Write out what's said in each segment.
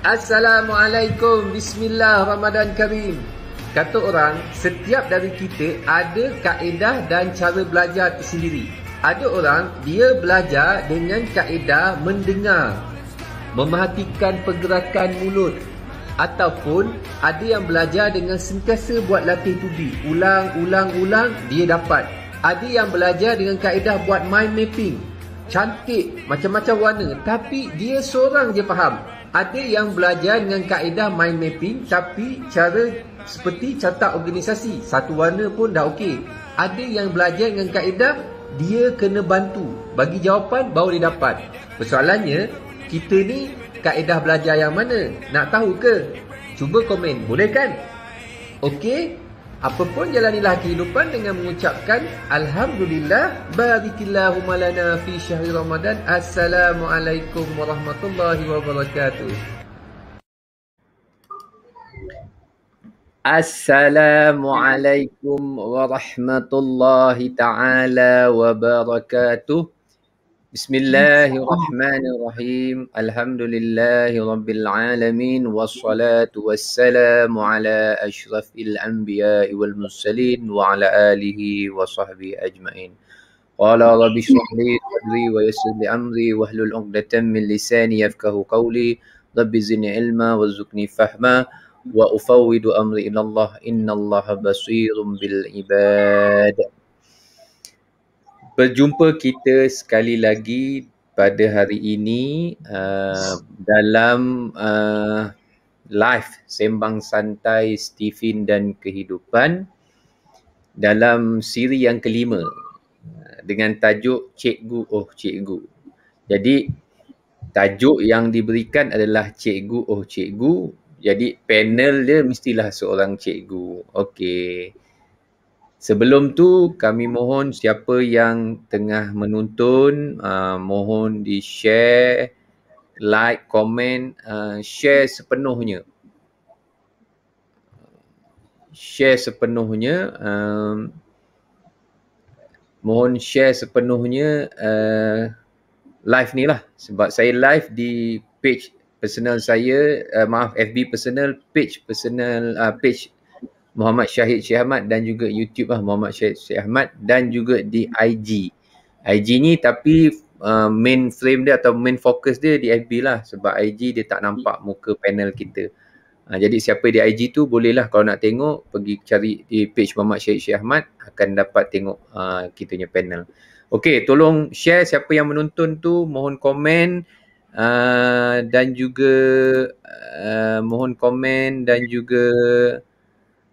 Assalamualaikum Bismillah Ramadan Karim Kata orang, setiap dari kita ada kaedah dan cara belajar tersendiri Ada orang, dia belajar dengan kaedah mendengar Memerhatikan pergerakan mulut Ataupun ada yang belajar dengan sentiasa buat latih tubi Ulang, ulang, ulang, dia dapat Ada yang belajar dengan kaedah buat mind mapping Cantik, macam-macam warna Tapi dia seorang je faham ada yang belajar dengan kaedah mind mapping tapi cara seperti catat organisasi. Satu warna pun dah okey. Ada yang belajar dengan kaedah dia kena bantu. Bagi jawapan baru dia dapat. Persoalannya kita ni kaedah belajar yang mana? Nak tahu ke? Cuba komen. Boleh kan? Okey, apa pun jalanilah kehidupan dengan mengucapkan Alhamdulillah Barikillahumma lana fi syahri Ramadan Assalamualaikum warahmatullahi wabarakatuh Assalamualaikum warahmatullahi ta'ala wabarakatuh بسم الله الرحمن الرحيم الحمد لله رب العالمين والصلاة والسلام على أشرف الأنبياء والمرسلين وعلى آله وصحبه أجمعين قال رب اشرح لي صدري ويسر لي أمري واحلل عقدة من لساني يفقه قولي رب زدني علما وارزقني فهما وأفوض أمري إلى الله إن الله بصير بالعباد berjumpa kita sekali lagi pada hari ini uh, dalam uh, live sembang santai Stephen dan kehidupan dalam siri yang kelima uh, dengan tajuk cikgu oh cikgu. Jadi tajuk yang diberikan adalah cikgu oh cikgu. Jadi panel dia mestilah seorang cikgu. Okey. Sebelum tu kami mohon siapa yang tengah menonton uh, mohon di share, like, komen, uh, share sepenuhnya. Share sepenuhnya. Uh, mohon share sepenuhnya uh, live ni lah. Sebab saya live di page personal saya, uh, maaf FB personal, page personal, uh, page Muhammad Syahid Syih Ahmad dan juga YouTube lah Muhammad Syahid Syih Ahmad dan juga di IG. IG ni tapi uh, main frame dia atau main fokus dia di FB lah sebab IG dia tak nampak muka panel kita. Uh, jadi siapa di IG tu bolehlah kalau nak tengok pergi cari di page Muhammad Syahid Syih Ahmad akan dapat tengok uh, kita punya panel. Okay tolong share siapa yang menonton tu mohon komen uh, dan juga uh, mohon komen dan juga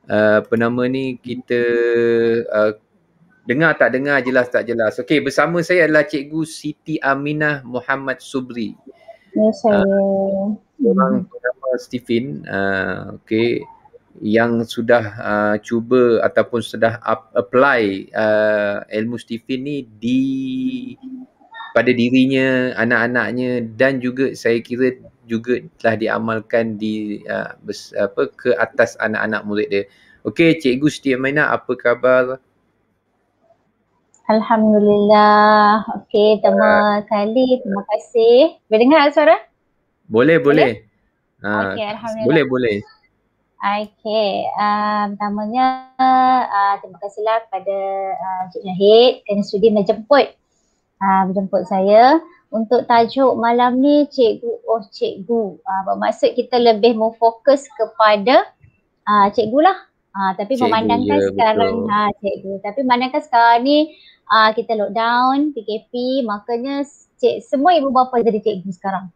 apa uh, nama ni kita uh, Dengar tak dengar jelas tak jelas. Okey bersama saya adalah Cikgu Siti Aminah Muhammad Subri. Ya yes, saya. Uh, orang bernama Stephen. Uh, Okey yang sudah uh, cuba ataupun sudah up, apply uh, ilmu Stephen ni di pada dirinya, anak-anaknya dan juga saya kira juga telah diamalkan di uh, apa ke atas anak-anak murid dia. Okey, cikgu Siti Amina apa khabar? Alhamdulillah. Okey, terima uh, kali terima kasih. Boleh dengar suara? Boleh, boleh. boleh? Uh, ha, okay, alhamdulillah. Boleh, boleh. Okay, uh, pertamanya uh, terima kasihlah kepada uh, Cik Nahid kerana sudi menjemput uh, menjemput saya untuk tajuk malam ni cikgu oh cikgu uh, bermaksud kita lebih memfokus kepada uh, ah, cikgu lah uh, ah, tapi cikgu memandangkan ya, sekarang ha, cikgu tapi memandangkan sekarang ni uh, kita lockdown PKP makanya cik, semua ibu bapa jadi cikgu sekarang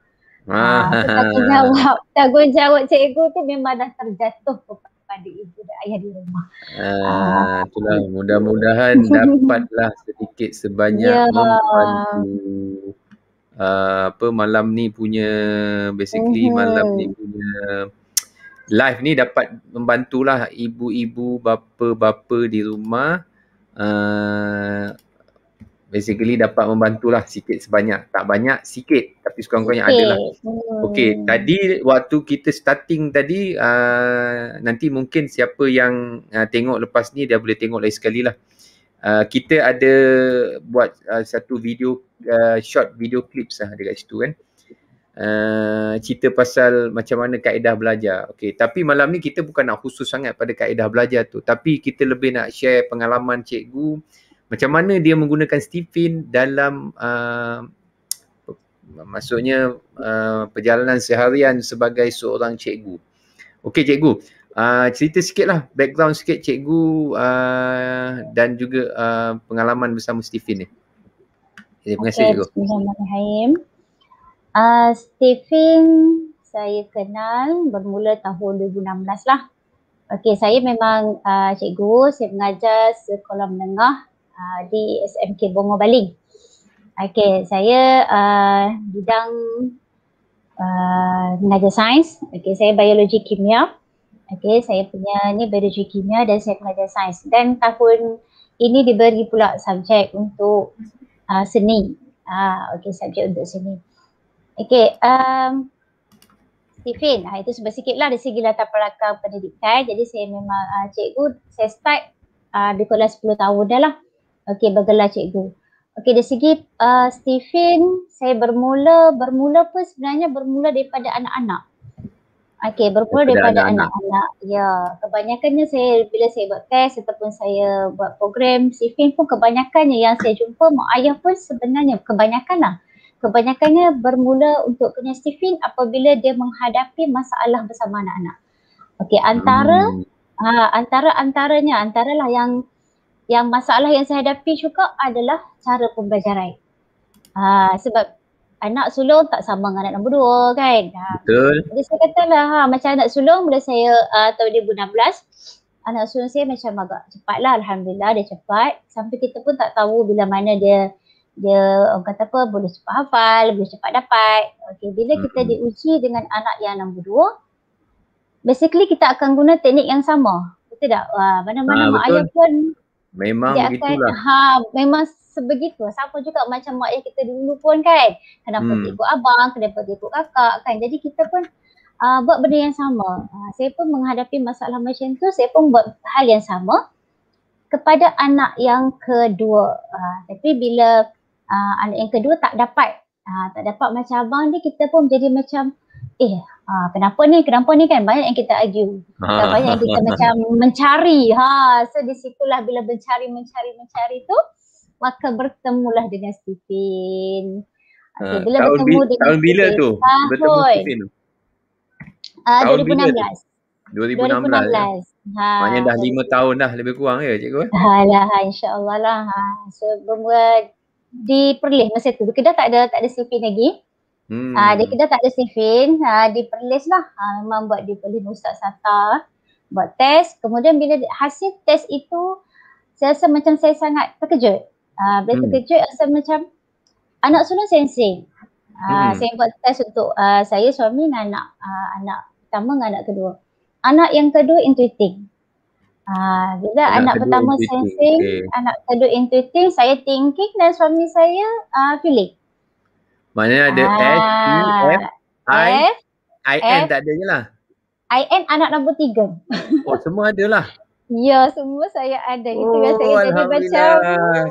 ah. uh, tanggungjawab, tanggungjawab cikgu tu memang dah terjatuh kepada ibu dan ayah di rumah ah, uh, mudah-mudahan dapatlah sedikit sebanyak yeah. membantu uh, apa malam ni punya basically uh-huh. malam ni punya live ni dapat membantulah ibu-ibu bapa-bapa di rumah uh, basically dapat membantulah sikit sebanyak tak banyak sikit tapi sekurang-kurangnya okay. adalah hmm. okey tadi waktu kita starting tadi uh, nanti mungkin siapa yang uh, tengok lepas ni dia boleh tengok lagi sekali lah Uh, kita ada buat uh, satu video uh, short video clips lah dekat situ kan. Uh, cerita pasal macam mana kaedah belajar. Okay. Tapi malam ni kita bukan nak khusus sangat pada kaedah belajar tu. Tapi kita lebih nak share pengalaman cikgu macam mana dia menggunakan Stephen dalam uh, maksudnya uh, perjalanan seharian sebagai seorang cikgu. Okey cikgu, Ah, cerita sikit lah background sikit cikgu uh, dan juga uh, pengalaman bersama Stephen ni. Okay, terima kasih cikgu. Bismillahirrahmanirrahim. Uh, Stephen saya kenal bermula tahun 2016 lah. Okay, saya memang uh, cikgu, saya mengajar sekolah menengah uh, di SMK Bongo Baling. Okey saya uh, bidang uh, mengajar sains, okay, saya biologi kimia. Okay, saya punya ni biologi kimia dan saya pengajar sains. Dan tahun ini diberi pula subjek untuk uh, seni. Ah, okay, subjek untuk seni. Okay, um, Stephen, ah, itu sebab sikit lah dari segi latar belakang pendidikan. Jadi saya memang uh, cikgu, saya start lebih uh, kurang 10 tahun dah lah. Okay, bergelar cikgu. Okay, dari segi uh, Stephen, saya bermula, bermula pun sebenarnya bermula daripada anak-anak. Okey, berpuluh daripada anak-anak. Ya, kebanyakannya saya bila saya buat test ataupun saya buat program sifing pun kebanyakannya yang saya jumpa mak ayah pun sebenarnya kebanyakanlah. Kebanyakannya bermula untuk kena sifing apabila dia menghadapi masalah bersama anak-anak. Okey, antara hmm. aa, ha, antara-antaranya antaralah yang yang masalah yang saya hadapi juga adalah cara pembelajaran. Aa, ha, sebab anak sulung tak sama dengan anak nombor dua kan. Ha. Betul. Jadi saya katalah ha, macam anak sulung bila saya uh, tahun 2016 anak sulung saya macam agak cepat lah Alhamdulillah dia cepat sampai kita pun tak tahu bila mana dia dia orang kata apa boleh cepat hafal, boleh cepat dapat. Okey, bila hmm. kita diuji dengan anak yang nombor dua, basically kita akan guna teknik yang sama. Betul tak? Wah, mana-mana ha, mak ayah pun Memang dia begitulah. ha, memang sebegitu. Sama juga macam mak ayah kita dulu pun kan. Kenapa hmm. ikut abang, kenapa ikut kakak kan. Jadi kita pun uh, buat benda yang sama. Uh, saya pun menghadapi masalah macam tu, saya pun buat hal yang sama kepada anak yang kedua. Uh, tapi bila uh, anak yang kedua tak dapat, uh, tak dapat macam abang ni, kita pun jadi macam eh ha, kenapa ni kenapa ni kan banyak yang kita argue ha. banyak yang kita macam mencari ha so di situlah bila mencari mencari mencari tu maka bertemulah dengan Stephen. Okay, ha, bila uh, bertemu bi- dengan tahun bila Stephen? tu tahun. bertemu Stephen tu? Uh, 2016. 2016. 2016. Ya. Ha. Maknanya dah lima tahun dah lebih kurang ya cikgu? Alah eh? ya, ha, insyaAllah lah. Ha. So bermula di Perlis masa tu. Di Kedah tak ada tak ada Stephen lagi. Hmm. Ha, ah, di Kedah tak ada Stephen. Ha, di Perlis lah. Ha, memang buat di Perlis Ustaz Sata. Buat test. Kemudian bila hasil test itu saya rasa macam saya sangat terkejut uh, ah, dia terkejut hmm. macam anak sulung sensei. Uh, ah, hmm. Saya buat test untuk uh, saya, suami dan anak, uh, anak pertama dan anak kedua. Anak yang kedua intuiting. Ah, uh, anak, anak pertama sensing, okay. anak kedua intuiting, saya thinking dan suami saya uh, feeling. Mana ada uh, S, T, F, I, F, I, N tak ada je lah. I, N anak nombor tiga. Oh semua ada lah. Ya, semua saya ada. Itu oh, saya jadi Macam...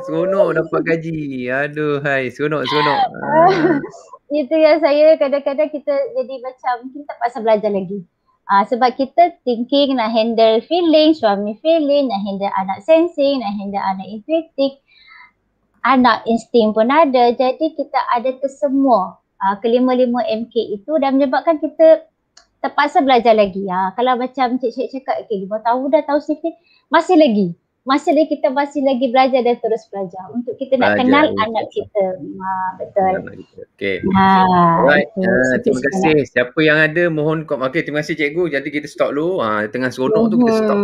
Seronok dapat gaji. Aduh, hai. Seronok, seronok. Itu yang saya kadang-kadang kita jadi macam kita tak pasal belajar lagi. Uh, sebab kita thinking nak handle feeling, suami feeling, nak handle anak sensing, nak handle anak intuitif. Anak insting pun ada. Jadi kita ada kesemua uh, kelima-lima MK itu dan menyebabkan kita terpaksa belajar lagi. Ha, kalau macam cik cik cakap, okay, lima tahun dah tahu sini, masih lagi. Masih lagi kita masih lagi belajar dan terus belajar untuk kita belajar. nak kenal betul. anak kita. Ha, betul. Okay. Ha, right. betul. Uh, terima kasih. Sekarang. Siapa yang ada mohon kau. Okay, terima kasih cikgu. Jadi kita stop dulu. Ha, tengah seronok uh-huh. tu kita stop.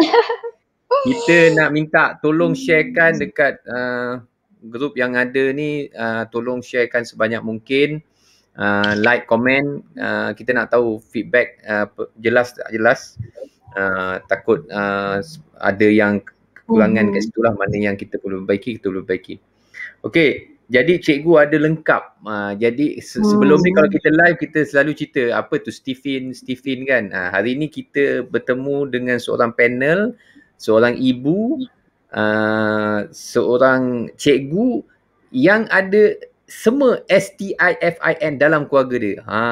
kita nak minta tolong sharekan dekat uh, grup yang ada ni uh, tolong sharekan sebanyak mungkin uh, like komen uh, kita nak tahu feedback uh, jelas tak jelas uh, takut uh, ada yang kekurangan hmm. kat situ lah mana yang kita perlu perbaiki kita perlu perbaiki Okay jadi cikgu ada lengkap uh, jadi se- hmm. sebelum ni kalau kita live kita selalu cerita apa tu Stephen Stephen kan uh, hari ni kita bertemu dengan seorang panel seorang ibu uh, seorang cikgu yang ada semua STIFIN dalam keluarga dia. Ha,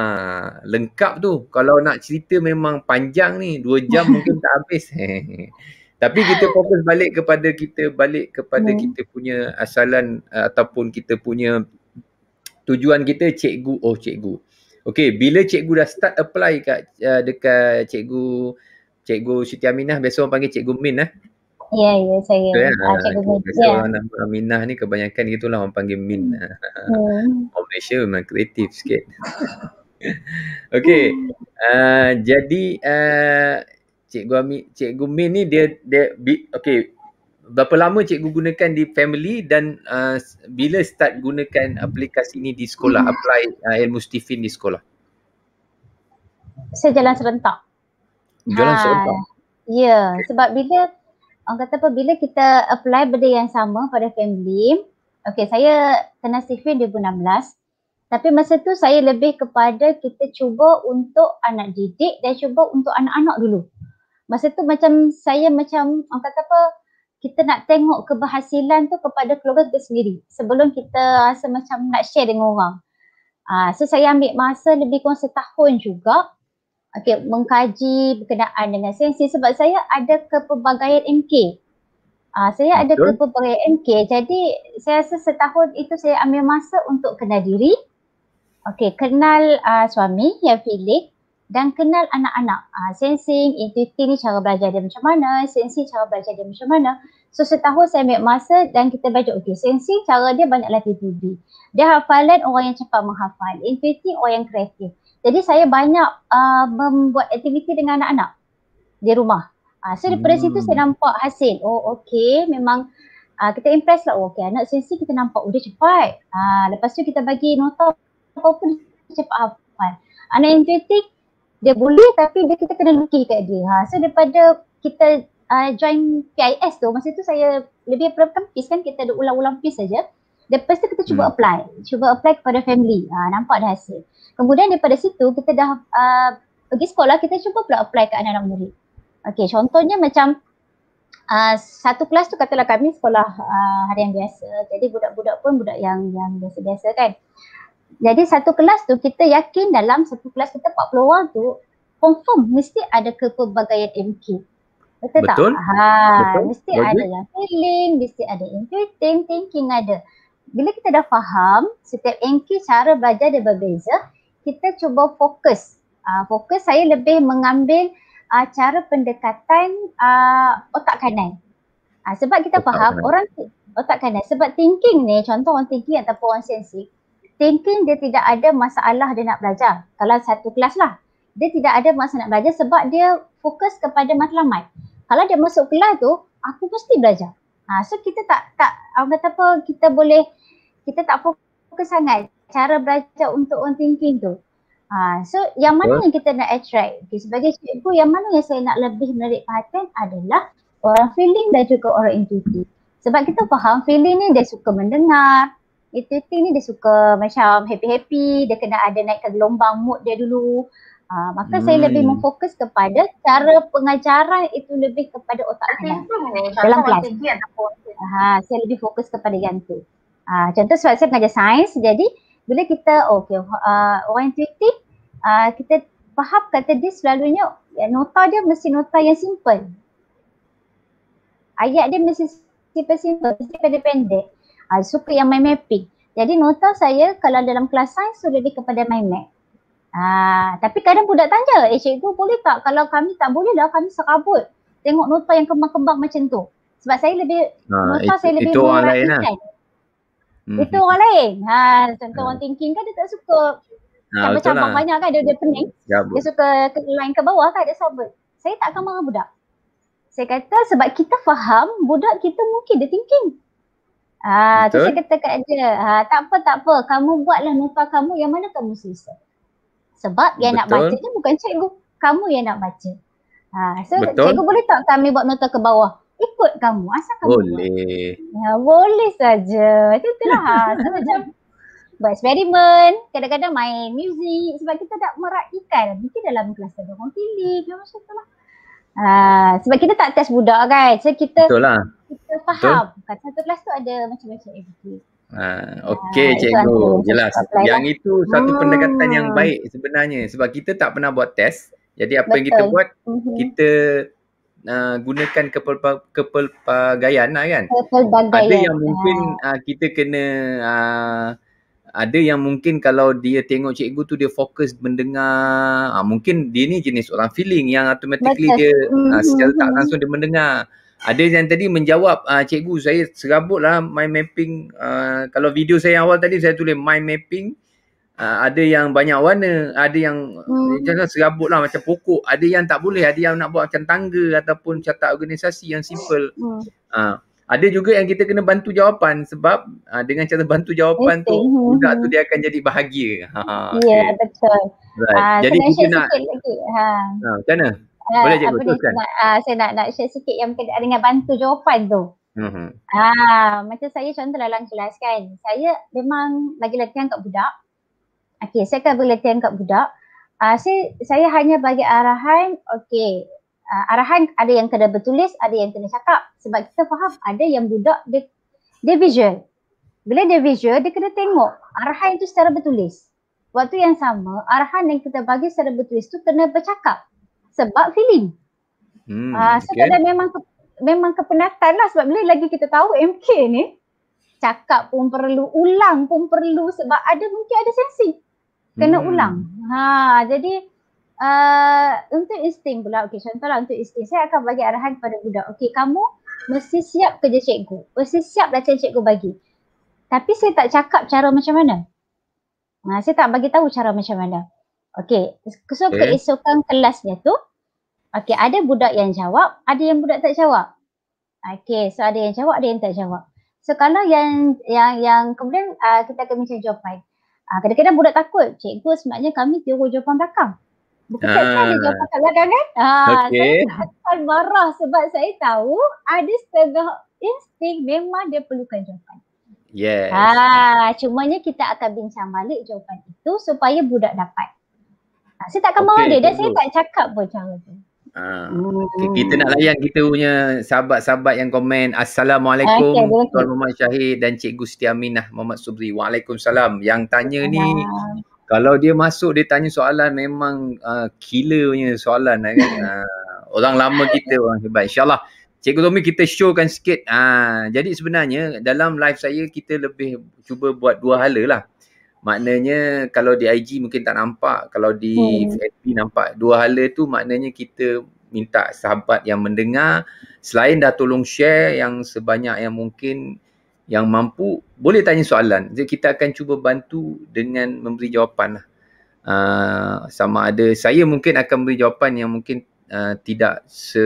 lengkap tu. Kalau nak cerita memang panjang ni. Dua jam mungkin tak habis. Tapi kita fokus balik kepada kita, balik kepada hmm. kita punya asalan eh, ataupun kita punya tujuan kita cikgu, oh cikgu. Okay, bila cikgu dah start apply kat, uh, dekat cikgu, cikgu Siti Aminah, biasa orang panggil cikgu Min Eh? Ya, ya saya. Eh? Ya, ah, cikgu nama Ya. Aminah ni kebanyakan gitulah orang panggil Min. Hmm. orang Malaysia memang kreatif sikit. Okey. Uh, jadi uh, cikgu Ami, cikgu Min ni dia dia okey berapa lama cikgu gunakan di family dan uh, bila start gunakan aplikasi ni di sekolah hmm. apply uh, ilmu Stephen di sekolah? Sejalan serentak. Jalan ha. serentak. Ah, ya, okay. sebab bila orang kata apa bila kita apply benda yang sama pada family okay saya kena Stephen 2016 tapi masa tu saya lebih kepada kita cuba untuk anak didik dan cuba untuk anak-anak dulu masa tu macam saya macam orang kata apa kita nak tengok keberhasilan tu kepada keluarga kita sendiri sebelum kita rasa macam nak share dengan orang. Uh, so saya ambil masa lebih kurang setahun juga okay, mengkaji berkenaan dengan sensi sebab saya ada kepelbagaian MK. Uh, ah, saya ada Betul. kepelbagaian MK jadi saya rasa setahun itu saya ambil masa untuk kenal diri, okay, kenal uh, suami yang pilih dan kenal anak-anak. Uh, sensing, intuiti ni cara belajar dia macam mana, sensing cara belajar dia macam mana. So setahun saya ambil masa dan kita belajar, okay, sensing cara dia banyak latihan diri. Dia hafalan orang yang cepat menghafal, intuiti orang yang kreatif. Jadi saya banyak uh, membuat aktiviti dengan anak-anak di rumah. Uh, so daripada hmm. situ saya nampak hasil. Oh okey, memang uh, kita impress lah. Oh, okay anak sensi kita nampak oh, cepat. Uh, lepas tu kita bagi nota apa pun cepat hafal. Anak intuitif dia boleh tapi dia kita kena lukis kat dia. Ha, so daripada kita uh, join PIS tu, masa tu saya lebih perempuan PIS kan kita ada ulang-ulang PIS saja. Lepas tu kita cuba hmm. apply. Cuba apply kepada family. Ha, nampak dah hasil. Kemudian daripada situ kita dah uh, pergi sekolah, kita cuba pula apply ke anak-anak murid. Okey, contohnya macam uh, satu kelas tu katalah kami sekolah uh, yang biasa. Jadi budak-budak pun budak yang yang biasa-biasa kan. Jadi satu kelas tu kita yakin dalam satu kelas kita 40 orang tu confirm mesti ada kepelbagaian MK. Betul, Betul. tak? Ha, Betul. mesti Logik. ada yang feeling, mesti ada intuitive thinking ada. Bila kita dah faham setiap MK cara belajar dia berbeza, kita cuba fokus. Uh, fokus saya lebih mengambil uh, cara pendekatan uh, otak kanan. Uh, sebab kita otak faham kanan. orang otak kanan. Sebab thinking ni, contoh orang thinking ataupun orang sensi, thinking dia tidak ada masalah dia nak belajar. Kalau satu kelas lah. Dia tidak ada masalah nak belajar sebab dia fokus kepada matlamat. Kalau dia masuk kelas tu, aku mesti belajar. Ha, so kita tak, tak, orang kata apa, kita boleh, kita tak fokus sangat cara belajar untuk own thinking tu. Ha, so yang mana yang kita nak attract? Okay, sebagai cikgu yang mana yang saya nak lebih menarik perhatian adalah orang feeling dan juga orang intuitif. Sebab kita faham feeling ni dia suka mendengar, intuitif ni dia suka macam happy-happy, dia kena ada naik ke gelombang mood dia dulu. Ha, maka hmm. saya lebih memfokus kepada cara pengajaran itu lebih kepada otak anak. Dalam kelas. Ha, saya lebih fokus kepada yang tu. Ha, contoh sebab saya pengajar sains, jadi bila kita oh, okey uh, orang intuitif uh, kita faham kata dia selalunya ya, nota dia mesti nota yang simple. Ayat dia mesti simple simple, mesti pendek pendek. Uh, ah, suka yang mind mapping. Jadi nota saya kalau dalam kelas saya sudah di kepada mind map. uh, ah, tapi kadang budak tanya, eh cikgu boleh tak? Kalau kami tak boleh dah kami serabut. Tengok nota yang kembang-kembang macam tu. Sebab saya lebih, nah, nota it, saya lebih itu orang lain lah hmm Itu orang lain. Ha, contoh mm. orang hmm. thinking kan dia tak suka. Ha, macam lah. banyak kan dia, dia pening. Jabut. Dia suka ke line ke bawah kan dia sabut. Saya tak akan marah budak. Saya kata sebab kita faham budak kita mungkin dia thinking. Ha, tu saya kata kat dia, ha, tak apa tak apa kamu buatlah nota kamu yang mana kamu susah, Sebab yang Betul. nak baca ni bukan cikgu, kamu yang nak baca. Ha, so Betul. cikgu boleh tak kami buat nota ke bawah? ikut kamu asal kamu boleh buat. ya boleh saja itulah so, macam buat eksperimen kadang-kadang main muzik sebab kita tak meraihkan mungkin dalam kelas ada orang pilih ke macam tu lah uh, sebab kita tak test budak kan so kita betul lah kita faham betul? kat satu kelas tu ada macam-macam aktiviti Ha, ah, okay ha, ah, cikgu, jelas. Lah. Yang lah. itu satu hmm. pendekatan yang baik sebenarnya sebab kita tak pernah buat test. Jadi apa Betul. yang kita buat, mm-hmm. kita Uh, gunakan kepelpa, kepelbagaian lah kan. Kepelbagaian. Ada yang mungkin uh, kita kena uh, ada yang mungkin kalau dia tengok cikgu tu dia fokus mendengar. Uh, mungkin dia ni jenis orang feeling yang automatically Betul. dia uh, mm-hmm. secara tak langsung dia mendengar. Ada yang tadi menjawab uh, cikgu saya lah mind mapping uh, kalau video saya awal tadi saya tulis mind mapping Ah, ada yang banyak warna, ada yang macam hmm. serabut lah macam pokok, ada yang tak boleh, ada yang nak buat macam tangga ataupun catat organisasi yang simple. Hmm. Uh, ada juga yang kita kena bantu jawapan sebab uh, dengan cara bantu jawapan tu, hmm. budak tu dia akan jadi bahagia. Ha, ya, okay. betul. Right. Uh, jadi kita nak, ha. macam mana? Ha, boleh cikgu teruskan? Nak, uh, saya nak, nak share sikit yang dengan bantu jawapan tu. Uh-huh. Ah, macam saya contoh dalam kelas lah, kan, saya memang lagi latihan kat budak, Okey, saya akan boleh tengok budak. Uh, ah, saya, saya hanya bagi arahan, okey. Uh, arahan ada yang kena bertulis, ada yang kena cakap. Sebab kita faham ada yang budak dia, dia visual. Bila dia visual, dia kena tengok arahan itu secara bertulis. Waktu yang sama, arahan yang kita bagi secara bertulis tu kena bercakap. Sebab feeling. Hmm, uh, so okay. kadang memang memang kepenatan lah sebab bila lagi kita tahu MK ni cakap pun perlu, ulang pun perlu sebab ada mungkin ada sensi kena hmm. ulang. Ha, jadi uh, untuk insting pula, okey contohlah untuk insting, saya akan bagi arahan kepada budak. Okey kamu mesti siap kerja cikgu. Mesti siap lah cikgu bagi. Tapi saya tak cakap cara macam mana. Ha, saya tak bagi tahu cara macam mana. Okey, so okay. keesokan kelasnya tu, okey ada budak yang jawab, ada yang budak tak jawab. Okey, so ada yang jawab, ada yang tak jawab. So kalau yang yang yang kemudian uh, kita akan macam jawapan. Ah kadang-kadang budak takut. Cikgu sebenarnya kami suruh jawapan belakang. Bukan saya ada ah. jawapan belakang kan? Ah, okay. Saya marah sebab saya tahu ada setengah insting memang dia perlukan jawapan. Yes. Ah uh, cumanya kita akan bincang balik jawapan itu supaya budak dapat. Uh, saya tak akan okay, marah dia dan saya tak cakap pun cara tu. Ha. Hmm. Kita nak layan kita punya sahabat-sahabat yang komen Assalamualaikum okay, Tuan Muhammad Syahid dan Cikgu Siti Aminah Muhammad Subri Waalaikumsalam Yang tanya ni Kalau dia masuk dia tanya soalan memang uh, killer punya soalan eh, kan? uh, Orang lama kita orang hebat InsyaAllah Cikgu Tommy kita showkan sikit uh, Jadi sebenarnya dalam live saya kita lebih cuba buat dua hala lah Maknanya kalau di IG mungkin tak nampak, kalau di hmm. FB nampak. Dua hala tu maknanya kita minta sahabat yang mendengar selain dah tolong share yang sebanyak yang mungkin yang mampu boleh tanya soalan. Jadi kita akan cuba bantu dengan memberi jawapan lah. Uh, sama ada saya mungkin akan beri jawapan yang mungkin Uh, tidak se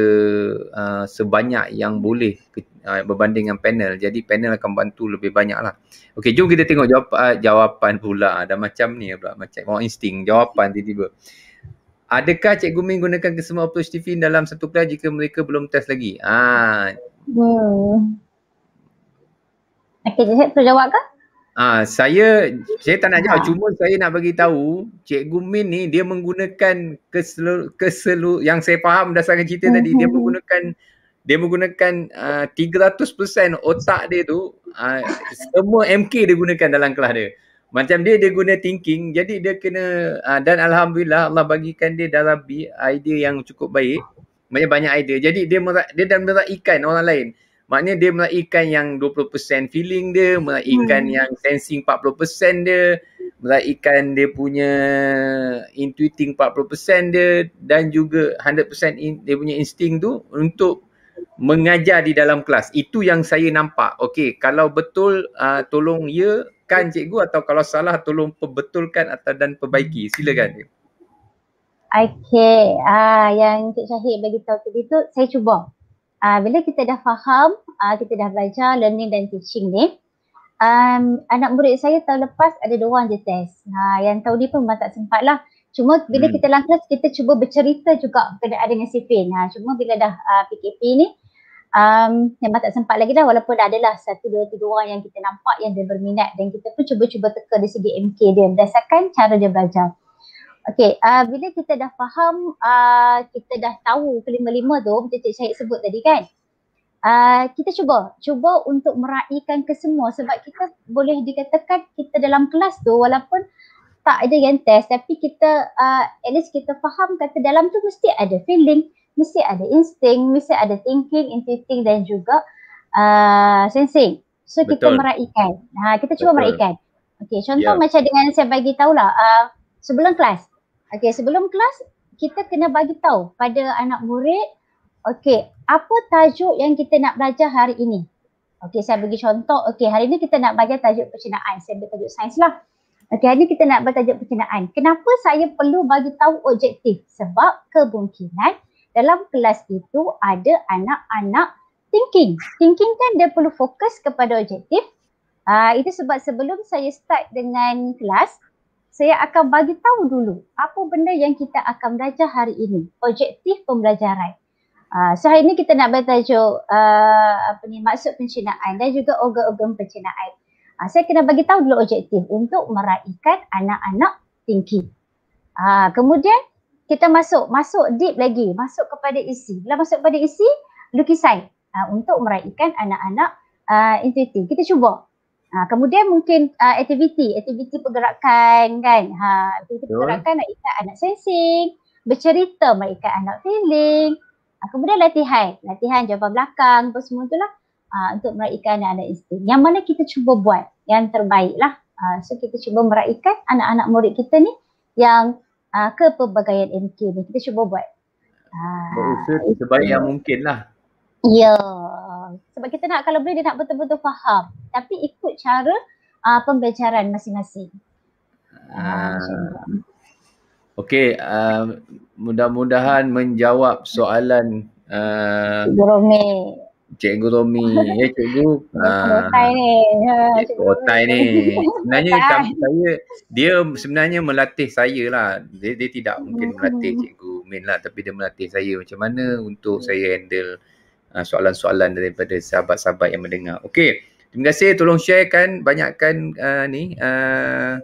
uh, sebanyak yang boleh uh, berbanding dengan panel. Jadi panel akan bantu lebih banyak lah. Okey, jom kita tengok jawap, uh, jawapan pula. Ada macam ni pula. Macam orang insting. Jawapan tiba-tiba. Adakah Cikgu Ming gunakan kesemua approach TV dalam satu kelas jika mereka belum test lagi? Ah. Hmm. Okey, saya perlu jawab kah? Ah, saya saya tak nak jawab ha. cuma saya nak bagi tahu Cikgu Min ni dia menggunakan keselur, keselur yang saya faham berdasarkan cerita tadi dia mm-hmm. menggunakan dia menggunakan uh, ah, 300% otak dia tu uh, semua MK dia gunakan dalam kelas dia. Macam dia dia guna thinking jadi dia kena uh, dan alhamdulillah Allah bagikan dia dalam idea yang cukup baik. Banyak banyak idea. Jadi dia merak, dia dan meraikan orang lain. Maknanya dia meraihkan yang 20% feeling dia, meraihkan hmm. yang sensing 40% dia, meraihkan dia punya intuiting 40% dia dan juga 100% in, dia punya insting tu untuk mengajar di dalam kelas. Itu yang saya nampak. Okey, kalau betul uh, tolong ya kan cikgu atau kalau salah tolong perbetulkan atau dan perbaiki. Silakan. Okey, ah uh, yang Cik Syahid bagi tahu tadi tu saya cuba uh, bila kita dah faham, uh, kita dah belajar learning dan teaching ni, um, anak murid saya tahun lepas ada dua orang je test. uh, yang tahun ni pun memang tak sempat lah. Cuma bila hmm. kita langkah, kita cuba bercerita juga ada dengan si Fin. Ha, uh, cuma bila dah uh, PKP ni, um, memang tak sempat lagi dah walaupun dah adalah satu, dua, tiga orang yang kita nampak yang dia berminat dan kita pun cuba-cuba teka dari segi MK dia berdasarkan cara dia belajar. Okey, uh, bila kita dah faham, uh, kita dah tahu kelima-lima tu macam Cik Syahid sebut tadi kan. Uh, kita cuba, cuba untuk meraihkan ke sebab kita boleh dikatakan kita dalam kelas tu walaupun tak ada yang test tapi kita uh, at least kita faham kata dalam tu mesti ada feeling, mesti ada insting, mesti ada thinking, intuiting dan juga uh, sensing. So Betul. kita meraihkan. Ha, kita cuba Betul. meraihkan. Okay, contoh yeah. macam dengan saya bagi tahulah uh, sebelum kelas Okey, sebelum kelas kita kena bagi tahu pada anak murid, okey, apa tajuk yang kita nak belajar hari ini? Okey, saya bagi contoh. Okey, hari ini kita nak belajar tajuk percinaan. Saya bagi tajuk sains lah. Okey, hari ini kita nak belajar tajuk percinaan. Kenapa saya perlu bagi tahu objektif? Sebab kemungkinan dalam kelas itu ada anak-anak thinking. Thinking kan dia perlu fokus kepada objektif. Uh, itu sebab sebelum saya start dengan kelas, saya akan bagi tahu dulu apa benda yang kita akan belajar hari ini, objektif pembelajaran. Uh, so hari ini kita nak bertajuk uh, ah, apa ni maksud pencinaan dan juga ogah-ogah pencinaan. Uh, ah, saya kena bagi tahu dulu objektif untuk meraihkan anak-anak tinggi. Uh, kemudian kita masuk, masuk deep lagi, masuk kepada isi. Bila masuk kepada isi, lukisan uh, untuk meraihkan anak-anak uh, intuitif. Kita cuba Ha, kemudian mungkin uh, aktiviti, aktiviti pergerakan kan. Ha, aktiviti sure. pergerakan nak ikat anak sensing, bercerita nak ikat anak feeling. Ha, kemudian latihan, latihan jawab belakang apa semua tu lah uh, untuk meraihkan anak-anak insting. Yang mana kita cuba buat yang terbaik lah. Uh, so kita cuba meraihkan anak-anak murid kita ni yang uh, ke pelbagaian MK ni. Kita cuba buat. Uh, Berusaha sebaik yang mungkin lah. Ya. Yeah faham. Sebab kita nak kalau boleh dia nak betul-betul faham. Tapi ikut cara uh, pembicaraan masing-masing. Uh, Okey, uh, mudah-mudahan menjawab soalan Cikgu uh, Romi. Cikgu Romi, ya Cikgu. Uh, Otai ni. Cikgu Otai ni. Ha, sebenarnya Otai. saya, dia sebenarnya melatih saya lah. Dia, dia tidak mungkin hmm. melatih Cikgu Min lah. Tapi dia melatih saya macam mana untuk hmm. saya handle Ah, soalan-soalan daripada sahabat-sahabat yang mendengar. Okey. Terima kasih tolong sharekan banyakkan uh, ni uh,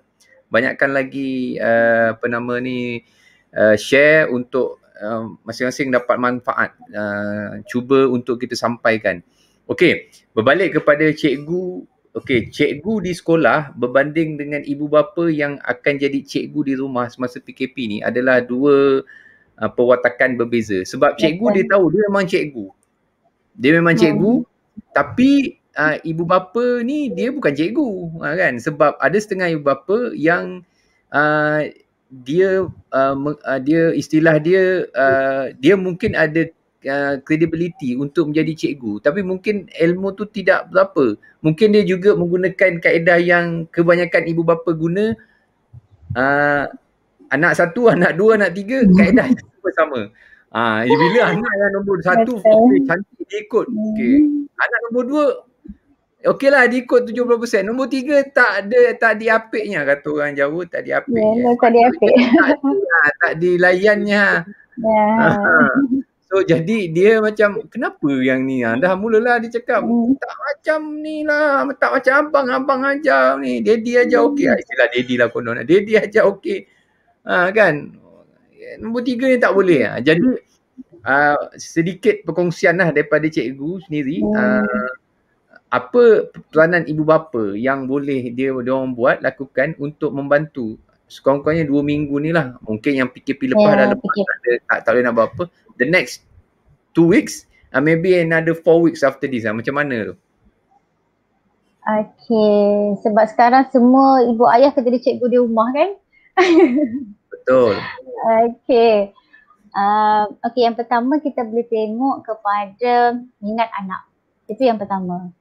banyakkan lagi uh, apa nama ni uh, share untuk uh, masing-masing dapat manfaat. Uh, cuba untuk kita sampaikan. Okey, berbalik kepada cikgu. Okey, cikgu di sekolah berbanding dengan ibu bapa yang akan jadi cikgu di rumah semasa PKP ni adalah dua uh, perwatakan berbeza. Sebab cikgu dia tahu dia memang cikgu dia memang hmm. cikgu tapi uh, ibu bapa ni dia bukan cikgu uh, kan sebab ada setengah ibu bapa yang uh, dia uh, uh, dia istilah dia uh, dia mungkin ada credibility untuk menjadi cikgu tapi mungkin ilmu tu tidak berapa mungkin dia juga menggunakan kaedah yang kebanyakan ibu bapa guna uh, anak satu anak dua anak tiga kaedah sama Ah, ha, bila anak yang nombor satu okay, cantik dia ikut. Hmm. okay. Anak nombor dua okeylah dia ikut 70%. Nombor tiga tak ada tak diapiknya kata orang Jawa tak diapiknya, Yeah, tak diapik. Tak, lah, tak, tak dilayannya. Yeah. Ha. So jadi dia macam kenapa yang ni? Ha? Dah mulalah dia cakap mm. tak macam ni lah. Tak macam abang-abang ajar ni. Daddy ajar okey. Ha, istilah daddy lah konon. Daddy ajar okey. Ha, kan? nombor tiga ni tak boleh. Ha. Jadi uh, sedikit perkongsian lah daripada cikgu sendiri. Uh, apa peranan ibu bapa yang boleh dia orang buat lakukan untuk membantu sekurang-kurangnya dua minggu ni lah mungkin yang PKP lepas yeah, dah lepas okay. tak, ada, tak, tak boleh nak buat apa the next two weeks uh, maybe another four weeks after this lah macam mana tu Okay, sebab sekarang semua ibu ayah kerja di cikgu di rumah kan? Betul. Okey. Uh, Okey, yang pertama kita boleh tengok kepada minat anak. Itu yang pertama.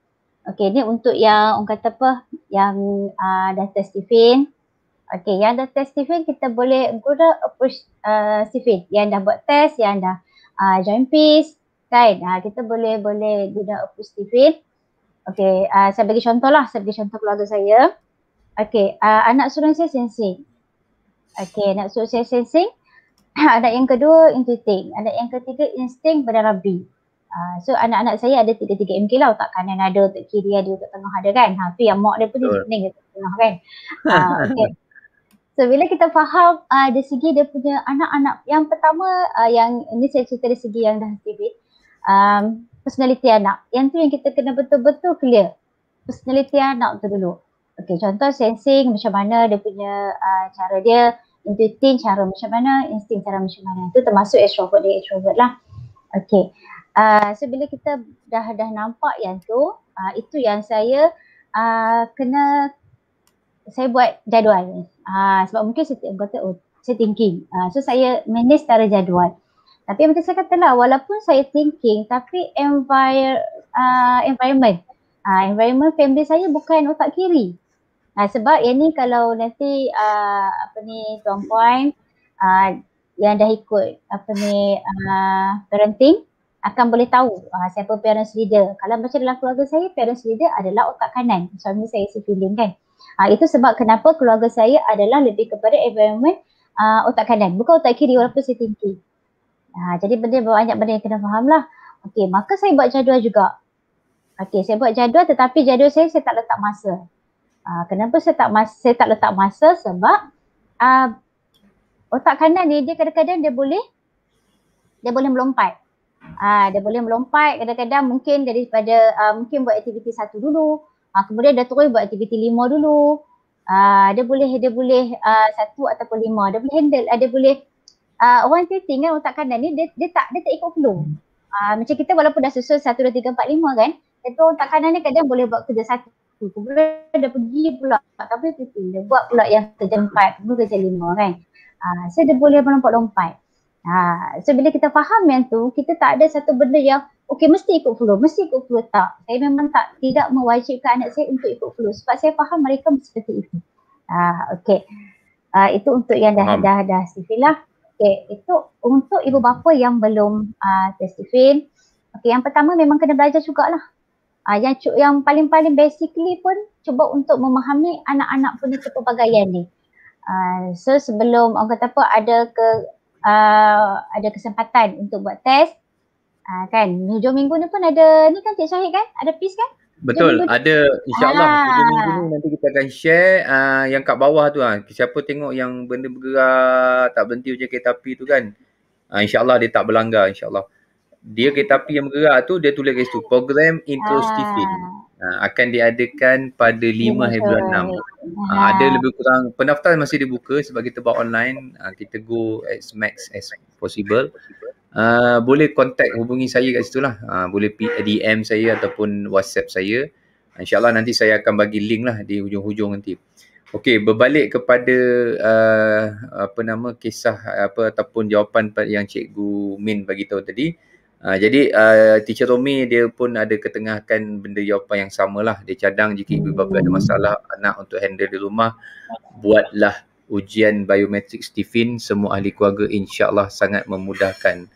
Okey, ni untuk yang orang kata apa, yang uh, dah test Stephen. Okey, yang dah test Stephen kita boleh guna approach uh, Stephen. Yang dah buat test, yang dah uh, join piece. Kan? Uh, kita boleh-boleh guna approach Stephen. Okey, uh, saya bagi contoh lah. Saya bagi contoh keluarga saya. Okey, uh, anak suruh saya sensing. Okay, nak saya sensing. anak yang kedua, intuiting. Anak yang ketiga, insting pada rabi. Uh, ah, so anak-anak saya ada tiga-tiga MK lah. Otak kanan ada, otak kiri ada, otak tengah ada kan. Ha, tu yang mak dia pun sure. dia otak tengah kan. Ah, uh, okay. So bila kita faham uh, dari segi dia punya anak-anak. Yang pertama, uh, yang ini saya cerita dari segi yang dah sibit. Um, personality anak. Yang tu yang kita kena betul-betul clear. Personality anak tu dulu. Okay, contoh sensing macam mana dia punya uh, cara dia entertain cara macam mana, insting cara macam mana. Itu termasuk extrovert dan introvert lah. Okay. Uh, so bila kita dah dah nampak yang tu, uh, itu yang saya uh, kena saya buat jadual ni. Uh, sebab mungkin saya kata, oh, saya thinking. Uh, so saya manage secara jadual. Tapi macam saya katalah, walaupun saya thinking, tapi envir- uh, environment. Uh, environment family saya bukan otak kiri. Ha, sebab yang ni kalau nanti uh, apa ni tuan puan uh, ah, yang dah ikut apa ni uh, parenting akan boleh tahu uh, siapa parents leader. Kalau macam dalam keluarga saya, parents leader adalah otak kanan. Suami saya si feeling kan. Uh, itu sebab kenapa keluarga saya adalah lebih kepada environment uh, otak kanan. Bukan otak kiri walaupun saya tinggi. Uh, jadi benda banyak benda yang kena faham lah. Okey, maka saya buat jadual juga. Okey, saya buat jadual tetapi jadual saya saya tak letak masa. Uh, kenapa saya tak masa, saya tak letak masa sebab uh, otak kanan ni dia kadang-kadang dia boleh dia boleh melompat. Uh, dia boleh melompat kadang-kadang mungkin daripada uh, mungkin buat aktiviti satu dulu, uh, kemudian dia terus buat aktiviti lima dulu. Uh, dia boleh dia boleh uh, satu ataupun lima. Dia boleh handle, uh, dia boleh uh, orang tating kan otak kanan ni dia, dia tak dia tak ikut flow. Uh, macam kita walaupun dah susun satu, dua, tiga, empat, lima kan. Tapi otak kanan ni kadang boleh buat kerja satu, aku. Kemudian dia pergi pula tapi tapi dia buat pula yang kerja empat, bukan kerja lima kan. Ah, so dia boleh melompat-lompat. Ha, ah, so bila kita faham yang tu, kita tak ada satu benda yang okey mesti ikut flow, mesti ikut flow tak. Saya memang tak tidak mewajibkan anak saya untuk ikut flow sebab saya faham mereka seperti itu. Ha, okey. Ha, itu untuk yang dah dah dah, sifilah. Okay, itu untuk ibu bapa yang belum uh, testifin. Okay, yang pertama memang kena belajar juga lah uh, yang yang paling-paling basically pun cuba untuk memahami anak-anak punya kepelbagaian ni. Uh, so sebelum orang kata apa ada ke uh, ada kesempatan untuk buat test uh, kan hujung minggu ni pun ada ni kan Cik Syahid kan ada pis kan? Betul hujung ada insyaAllah hujung minggu ni nanti kita akan share uh, yang kat bawah tu lah. Uh. Siapa tengok yang benda bergerak tak berhenti macam kereta api tu kan. Uh, InsyaAllah dia tak berlanggar insyaAllah dia kereta api yang bergerak tu dia tulis kat situ program introstifin ah. ha. Ah, akan diadakan pada 5 Februari 6 ha. Ha. ada lebih kurang pendaftaran masih dibuka sebab kita buat online ha. kita go as max as possible ha. boleh contact hubungi saya kat situ lah ha. boleh DM saya ataupun whatsapp saya insyaAllah nanti saya akan bagi link lah di hujung-hujung nanti Okey, berbalik kepada uh, apa nama kisah apa ataupun jawapan yang Cikgu Min bagi tahu tadi. Uh, Uh, jadi uh, teacher Tommy dia pun ada ketengahkan benda jawapan yang sama lah. Dia cadang jika ibu bapa ada masalah anak untuk handle di rumah, buatlah ujian biometrik Stephen semua ahli keluarga insya Allah sangat memudahkan.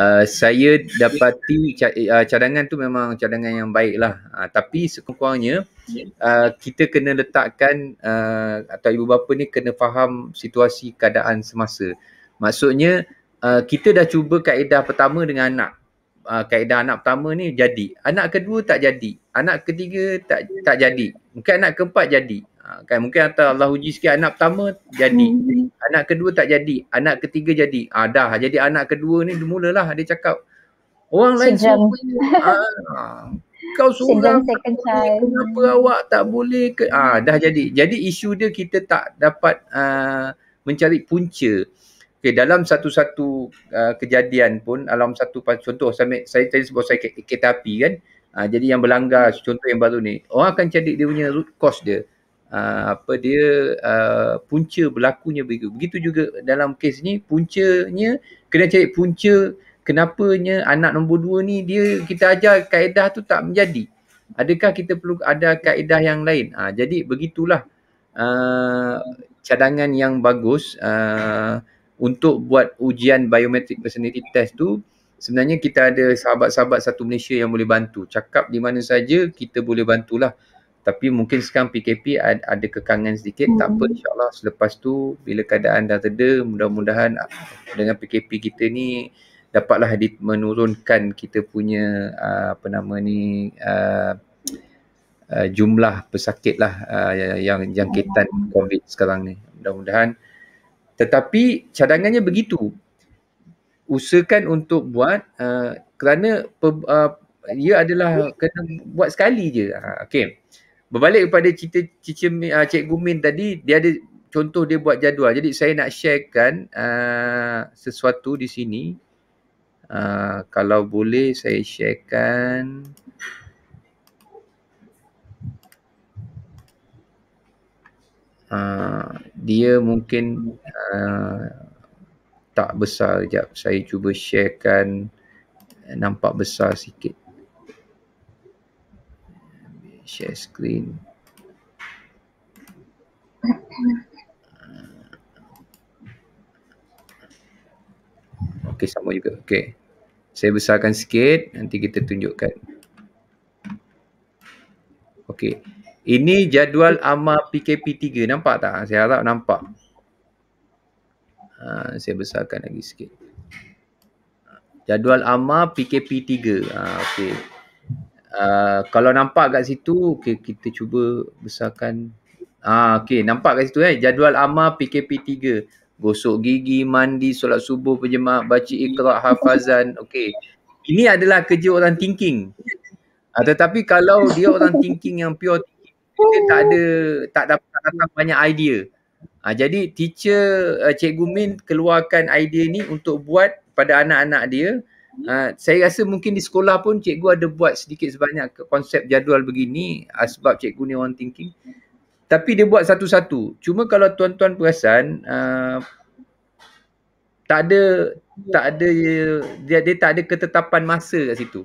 Uh, saya dapati uh, cadangan tu memang cadangan yang baik lah. Uh, tapi sekurang-kurangnya uh, kita kena letakkan uh, atau ibu bapa ni kena faham situasi keadaan semasa. Maksudnya Ah, kita dah cuba kaedah pertama dengan anak. Uh, kaedah anak pertama ni jadi. Anak kedua tak jadi. Anak ketiga tak tak jadi. Mungkin anak keempat jadi. Uh, kan mungkin atas Allah uji sikit anak pertama jadi. Hmm. Anak kedua tak jadi. Anak ketiga jadi. Uh, dah jadi anak kedua ni mulalah dia cakap orang lain semua. Kau seorang kenapa awak tak boleh ke? Ah, dah jadi. Jadi isu dia kita tak dapat uh, mencari punca. Okey, dalam satu-satu uh, kejadian pun, dalam satu contoh saya saya tadi sebut saya kereta api kan. Uh, jadi yang berlanggar contoh yang baru ni, orang akan cari dia punya root cause dia. Uh, apa dia uh, punca berlakunya begitu. Begitu juga dalam kes ni puncanya kena cari punca kenapanya anak nombor dua ni dia kita ajar kaedah tu tak menjadi. Adakah kita perlu ada kaedah yang lain? Ha, jadi begitulah uh, cadangan yang bagus. Uh, untuk buat ujian biometrik personality test tu sebenarnya kita ada sahabat-sahabat satu Malaysia yang boleh bantu. Cakap di mana saja kita boleh bantulah. Tapi mungkin sekarang PKP ada kekangan sedikit. Hmm. Tak apa hmm. insyaAllah selepas tu bila keadaan dah reda mudah-mudahan ah, dengan PKP kita ni dapatlah di- menurunkan kita punya uh, apa nama ni uh, uh, jumlah pesakit lah uh, ya-, yang jangkitan ya. COVID sekarang ni. Mudah-mudahan tetapi cadangannya begitu. Usahakan untuk buat uh, kerana per, uh, ia adalah kena buat sekali je. Uh, ha, okay. Berbalik kepada cerita Cici, uh, Cikgu Min tadi, dia ada contoh dia buat jadual. Jadi saya nak sharekan uh, sesuatu di sini. Uh, kalau boleh saya sharekan. uh, dia mungkin uh, tak besar sekejap saya cuba sharekan eh, nampak besar sikit share screen Okay, sama juga. Okay. Saya besarkan sikit, nanti kita tunjukkan. Okay. Ini jadual ama PKP 3. Nampak tak? Saya harap nampak. Ha, saya besarkan lagi sikit. Jadual ama PKP 3. Ha, okay. Uh, ha, kalau nampak kat situ, okay, kita cuba besarkan. Ah, ha, okay, nampak kat situ eh. Jadual ama PKP 3. Gosok gigi, mandi, solat subuh, berjemaah, baca ikhra, hafazan. Okay. Ini adalah kerja orang thinking. Uh, tetapi kalau dia orang thinking yang pure kita tak ada oh. tak dapat datang banyak idea. Ha, jadi teacher uh, eh, Cikgu Min keluarkan idea ni untuk buat pada anak-anak dia. Uh, saya rasa mungkin di sekolah pun cikgu ada buat sedikit sebanyak konsep jadual begini uh, sebab cikgu ni orang thinking. Tapi dia buat satu-satu. Cuma kalau tuan-tuan perasan uh, tak ada tak ada dia, dia tak ada ketetapan masa kat situ.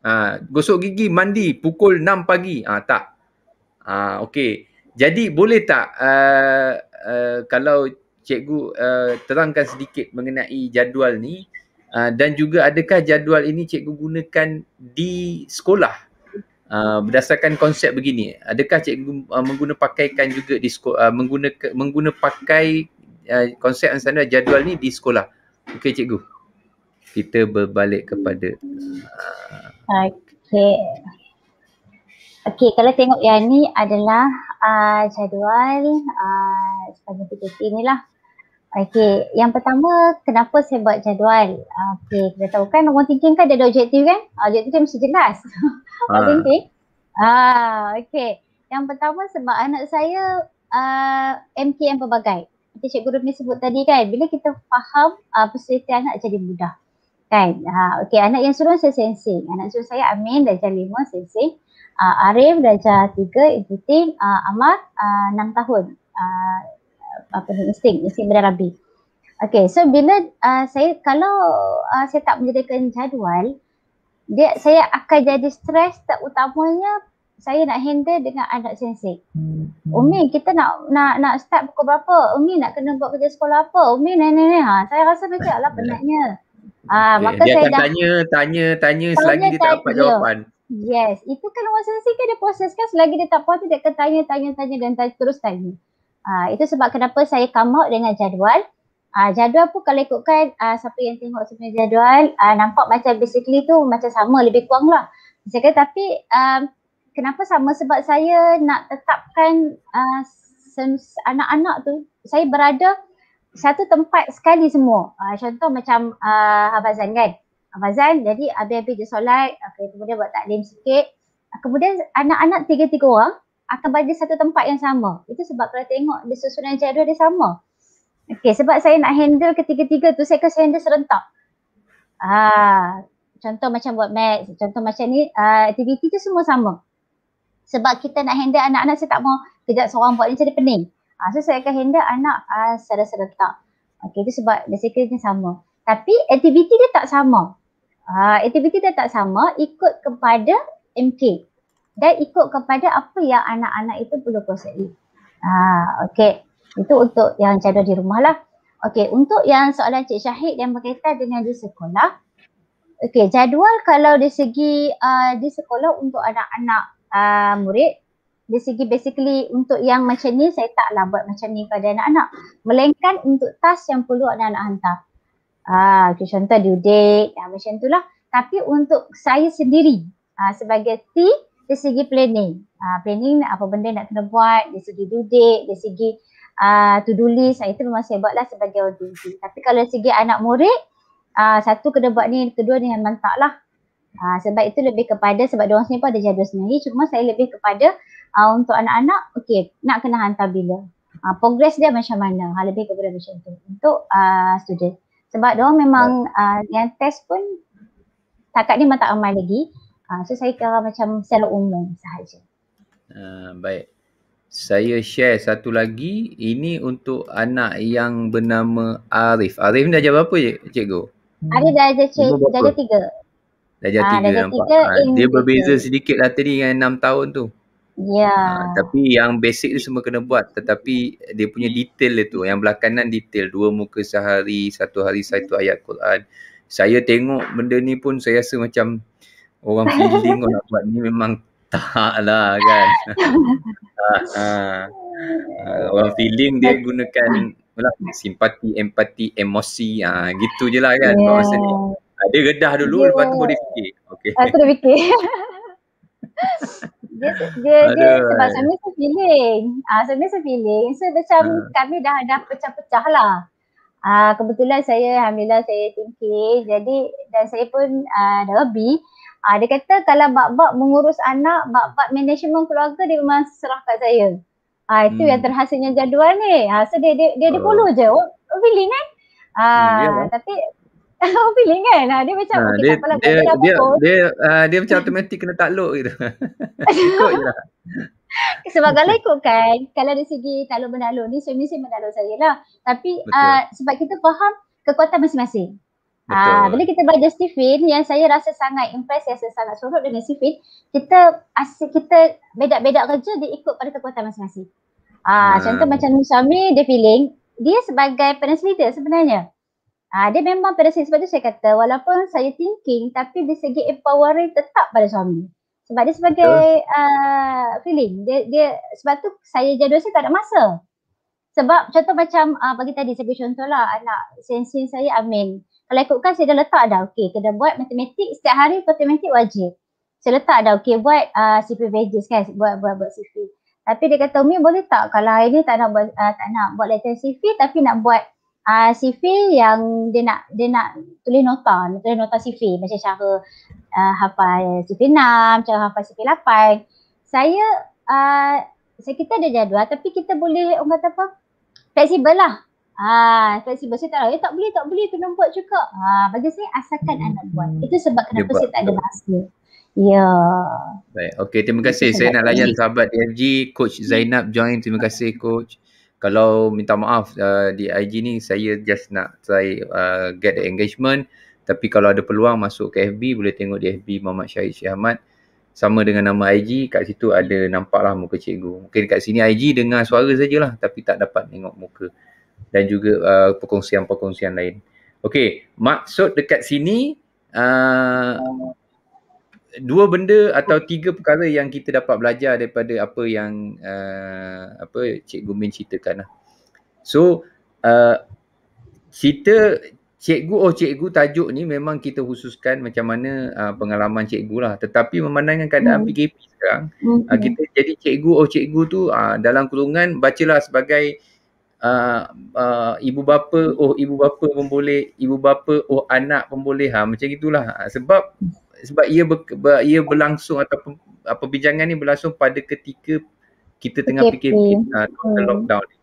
Uh, gosok gigi mandi pukul 6 pagi. uh, tak. Ah, okey. Jadi boleh tak uh, uh, kalau cikgu uh, terangkan sedikit mengenai jadual ni uh, dan juga adakah jadual ini cikgu gunakan di sekolah? Uh, berdasarkan konsep begini, adakah cikgu uh, mengguna pakaikan juga di sekolah, uh, mengguna mengguna pakai uh, konsep yang standar jadual ni di sekolah? Okey cikgu. Kita berbalik kepada uh, Okay. Okey, kalau tengok yang ni adalah uh, jadual uh, sepanjang PKP ni lah. Okey, yang pertama kenapa saya buat jadual? Uh, Okey, kita tahu kan orang thinking kan ada objektif kan? Ah, objektif dia mesti jelas. Ha. Uh. Okey. Ah, okay. Yang pertama sebab anak saya uh, MKM pelbagai. Kita cikgu Rumi sebut tadi kan, bila kita faham uh, persediaan anak jadi mudah. Kan? Ha, uh, okay, anak yang suruh saya sensing. Anak suruh saya Amin dan Jalima sensing uh, Arif darjah 3, Ibu Tin, uh, ah, Amar uh, ah, 6 tahun. Uh, apa ni isting, isting berarabi. Okay, so bila uh, saya kalau uh, saya tak menjadikan jadual, dia saya akan jadi stres Tak utamanya saya nak handle dengan anak sensei. Hmm. Umi, kita nak nak nak start pukul berapa? Umi nak kena buat kerja sekolah apa? Umi, ni ni ni. Ha, saya rasa macam alah penatnya. Ah, okay, maka dia saya akan dah tanya tanya tanya selagi dia tak dapat jawapan. Yes, itu kan orang sensi kan dia proseskan selagi dia tak puas dia akan tanya, tanya, tanya dan tanya, terus tanya. Ha, itu sebab kenapa saya come out dengan jadual. Ha, jadual pun kalau ikutkan uh, siapa yang tengok sebenarnya jadual uh, nampak macam basically tu macam sama lebih kurang lah. Saya kata tapi um, kenapa sama sebab saya nak tetapkan uh, anak-anak tu saya berada satu tempat sekali semua. Uh, contoh macam uh, Abazan kan. Fazan. Jadi habis-habis dia solat, okay, kemudian buat taklim sikit. Kemudian anak-anak tiga-tiga orang akan berada satu tempat yang sama. Itu sebab kalau tengok dia susunan jadual dia sama. Okay, sebab saya nak handle ketiga-tiga tu, saya kena handle serentak. Ah, contoh macam buat maths, contoh macam ni, uh, ah, aktiviti tu semua sama. Sebab kita nak handle anak-anak, saya tak mau kejap seorang buat ni jadi pening. Ah, so saya akan handle anak uh, secara serentak. Okay, itu sebab dia sama. Tapi aktiviti dia tak sama uh, aktiviti tak sama ikut kepada MK dan ikut kepada apa yang anak-anak itu perlu kuasai. Uh, ah, okay. Itu untuk yang jadual di rumah lah. Okay, untuk yang soalan Cik Syahid yang berkaitan dengan di sekolah. Okay, jadual kalau di segi uh, di sekolah untuk anak-anak uh, murid di segi basically untuk yang macam ni saya taklah buat macam ni pada anak-anak. Melainkan untuk tas yang perlu anak-anak hantar. Ah, okay, contoh due date, ah, macam tu lah. Tapi untuk saya sendiri ah, sebagai T dari segi planning. Ah, planning apa benda nak kena buat dari segi due date, dari segi ah, to do list. Ah, itu memang saya sebagai orang sebagai OTG. Tapi kalau segi anak murid, ah, satu kena buat ni, kedua ni memang tak lah. Ah, sebab itu lebih kepada, sebab dia orang sendiri pun ada jadual sendiri. Cuma saya lebih kepada ah, untuk anak-anak, okey nak kena hantar bila. Ah, progress dia macam mana? Ha, lebih kepada macam tu. Untuk ah, student sebab dia memang uh, yang test pun takat ni memang tak ramai lagi. Uh, so saya kira macam sel umum sahaja. Uh, baik. Saya share satu lagi. Ini untuk anak yang bernama Arif. Arif ni darjah berapa cikgu? Hmm. Arif darjah cik, darjah tiga. Darjah tiga ha, nampak. Tiga ha, dia berbeza sedikit lah tadi dengan enam tahun tu. Yeah. Ya. Uh, tapi yang basic tu semua kena buat tetapi dia punya detail dia tu yang belakangan detail dua muka sehari satu hari satu ayat Quran. Saya tengok benda ni pun saya rasa macam orang feeling orang buat ni memang tak lah kan. uh, uh, orang feeling dia gunakan lah, simpati, empati, emosi uh, gitu je lah kan. Yeah. Masa ni. Uh, dia redah dulu yeah. lepas tu boleh fikir. Okay. Lepas dah fikir. dia dia, dia sebab suami tu feeling. Ah uh, suami feeling. So macam hmm. kami dah ada pecah-pecah lah. Ah uh, kebetulan saya alhamdulillah saya tinggi, Jadi dan saya pun uh, ah, ada lebih. Ah dia kata kalau bab-bab mengurus anak, bab-bab management keluarga dia memang serah kat saya. Ah itu hmm. yang terhasilnya jadual ni. Ah so dia dia dia, dia follow uh. je. Oh, feeling oh, kan? Hmm, ya, ya. Ah uh, hmm, tapi Oh, feeling kan. Ha, dia macam ha, dia, okay, dia, dia, dia, dia, ha, dia, uh, dia macam automatic kena takluk gitu. ikut je lah. Sebab kalau ikut kan, kalau dari segi takluk menakluk ni, suami saya menakluk saya lah. Tapi uh, sebab kita faham kekuatan masing-masing. Ha, bila kita baca Stephen yang saya rasa sangat impress, saya rasa sangat seronok dengan Stephen, kita asyik kita beda-beda kerja dia ikut pada kekuatan masing-masing. Ah, ha, contoh macam suami dia feeling dia sebagai penasihat leader sebenarnya. Ah, dia memang pada saya sebab tu saya kata walaupun saya thinking tapi dari segi empowering tetap pada suami. Sebab dia sebagai uh, feeling. Dia, dia, sebab tu saya jadual saya tak ada masa. Sebab contoh macam uh, bagi tadi saya beri contoh lah anak sensi saya Amin. Kalau ikutkan saya dah letak dah okey kena buat matematik setiap hari matematik wajib. Saya letak dah okey buat uh, ah, CP pages kan buat buat buat CV. Tapi dia kata Umi boleh tak kalau hari ni tak nak buat uh, tak nak buat latent CV tapi nak buat uh, ah, sifil yang dia nak dia nak tulis nota, tulis nota sifil macam cara uh, hafal sifil 6, cara hafal sifil 8. Saya uh, kita ada jadual tapi kita boleh orang kata apa? Flexible lah. Ah, flexible saya tak tahu. Eh, tak boleh, tak boleh kena buat juga. Ah, bagi saya asalkan hmm. anak buat. Itu sebab kenapa buat. saya tak ada masa. Ya. Baik. Okey, terima kasih. Saya, saya nak layan sahabat DFG Coach hmm. Zainab join. Terima kasih coach. Okay kalau minta maaf uh, di IG ni saya just nak try uh, get the engagement tapi kalau ada peluang masuk ke FB boleh tengok di FB Muhammad Syahid Syahmat sama dengan nama IG kat situ ada nampaklah muka cikgu mungkin kat sini IG dengar suara sajalah tapi tak dapat tengok muka dan juga uh, perkongsian-perkongsian lain Okey, maksud dekat sini uh, dua benda atau tiga perkara yang kita dapat belajar daripada apa yang uh, apa cikgu Min ceritakan lah. So uh, cerita cikgu oh cikgu tajuk ni memang kita khususkan macam mana uh, pengalaman cikgu lah tetapi memandangkan keadaan hmm. PKP sekarang hmm. uh, kita jadi cikgu oh cikgu tu uh, dalam kurungan bacalah sebagai Uh, uh, ibu bapa oh ibu bapa pun boleh ibu bapa oh anak pun boleh ha macam itulah ha, sebab sebab ia ber, ia berlangsung atau perbincangan ni berlangsung pada ketika kita tengah okay. fikir uh, hmm. lockdown ni.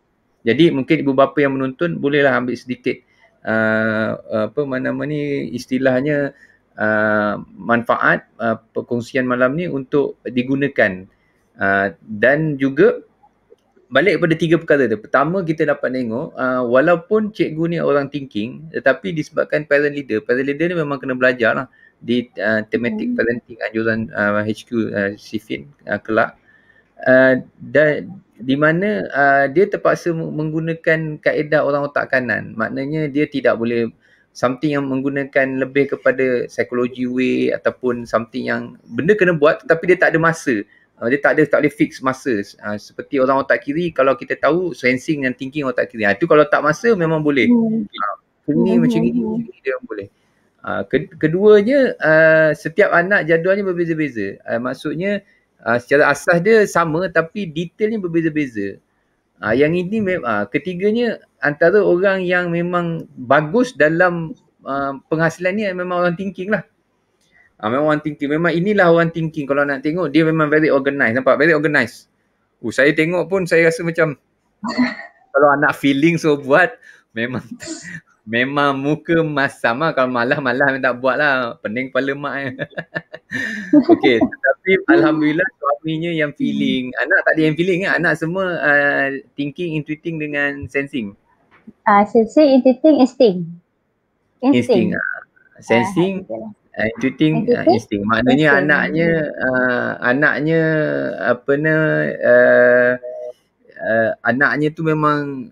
Jadi mungkin ibu bapa yang menonton bolehlah ambil sedikit uh, apa nama ni istilahnya uh, manfaat uh, perkongsian malam ni untuk digunakan uh, dan juga balik kepada tiga perkara tu. Pertama kita dapat tengok uh, walaupun cikgu ni orang thinking tetapi disebabkan parent leader, parent leader ni memang kena belajar lah di uh, thematic hmm. parenting anjuran uh, HQ uh, Sifin uh, kelak uh, dan di mana uh, dia terpaksa menggunakan kaedah orang otak kanan maknanya dia tidak boleh something yang menggunakan lebih kepada psikologi way ataupun something yang benda kena buat tetapi dia tak ada masa uh, dia tak ada tak boleh fix masa uh, seperti orang otak kiri kalau kita tahu sensing dan thinking otak kiri ha, kalau tak masa memang boleh uh, hmm. ini ha, hmm macam ini, hmm, macam ini dia boleh Ah, keduanya uh, setiap anak jadualnya berbeza-beza. Uh, maksudnya uh, secara asas dia sama tapi detailnya berbeza-beza. Uh, yang ini mem- uh, ketiganya antara orang yang memang bagus dalam uh, penghasilan ni memang orang thinking lah. Uh, memang orang thinking. Memang inilah orang thinking kalau nak tengok dia memang very organized. Nampak? Very organized. Uh, saya tengok pun saya rasa macam kalau anak feeling so buat memang Memang muka masam lah. Kalau malah-malah tak buat lah. Pening kepala mak eh. okay. Tapi Alhamdulillah suaminya yang feeling. Anak tak ada yang feeling kan? Anak semua uh, thinking, intuiting dengan sensing. Ah, uh, sensing, intuiting, instinct. Instinct. instinct. Uh, ah. sensing, uh, uh, intuiting, uh, instinct. Maknanya instinct. anaknya, uh, anaknya apa ni, uh, uh, anaknya tu memang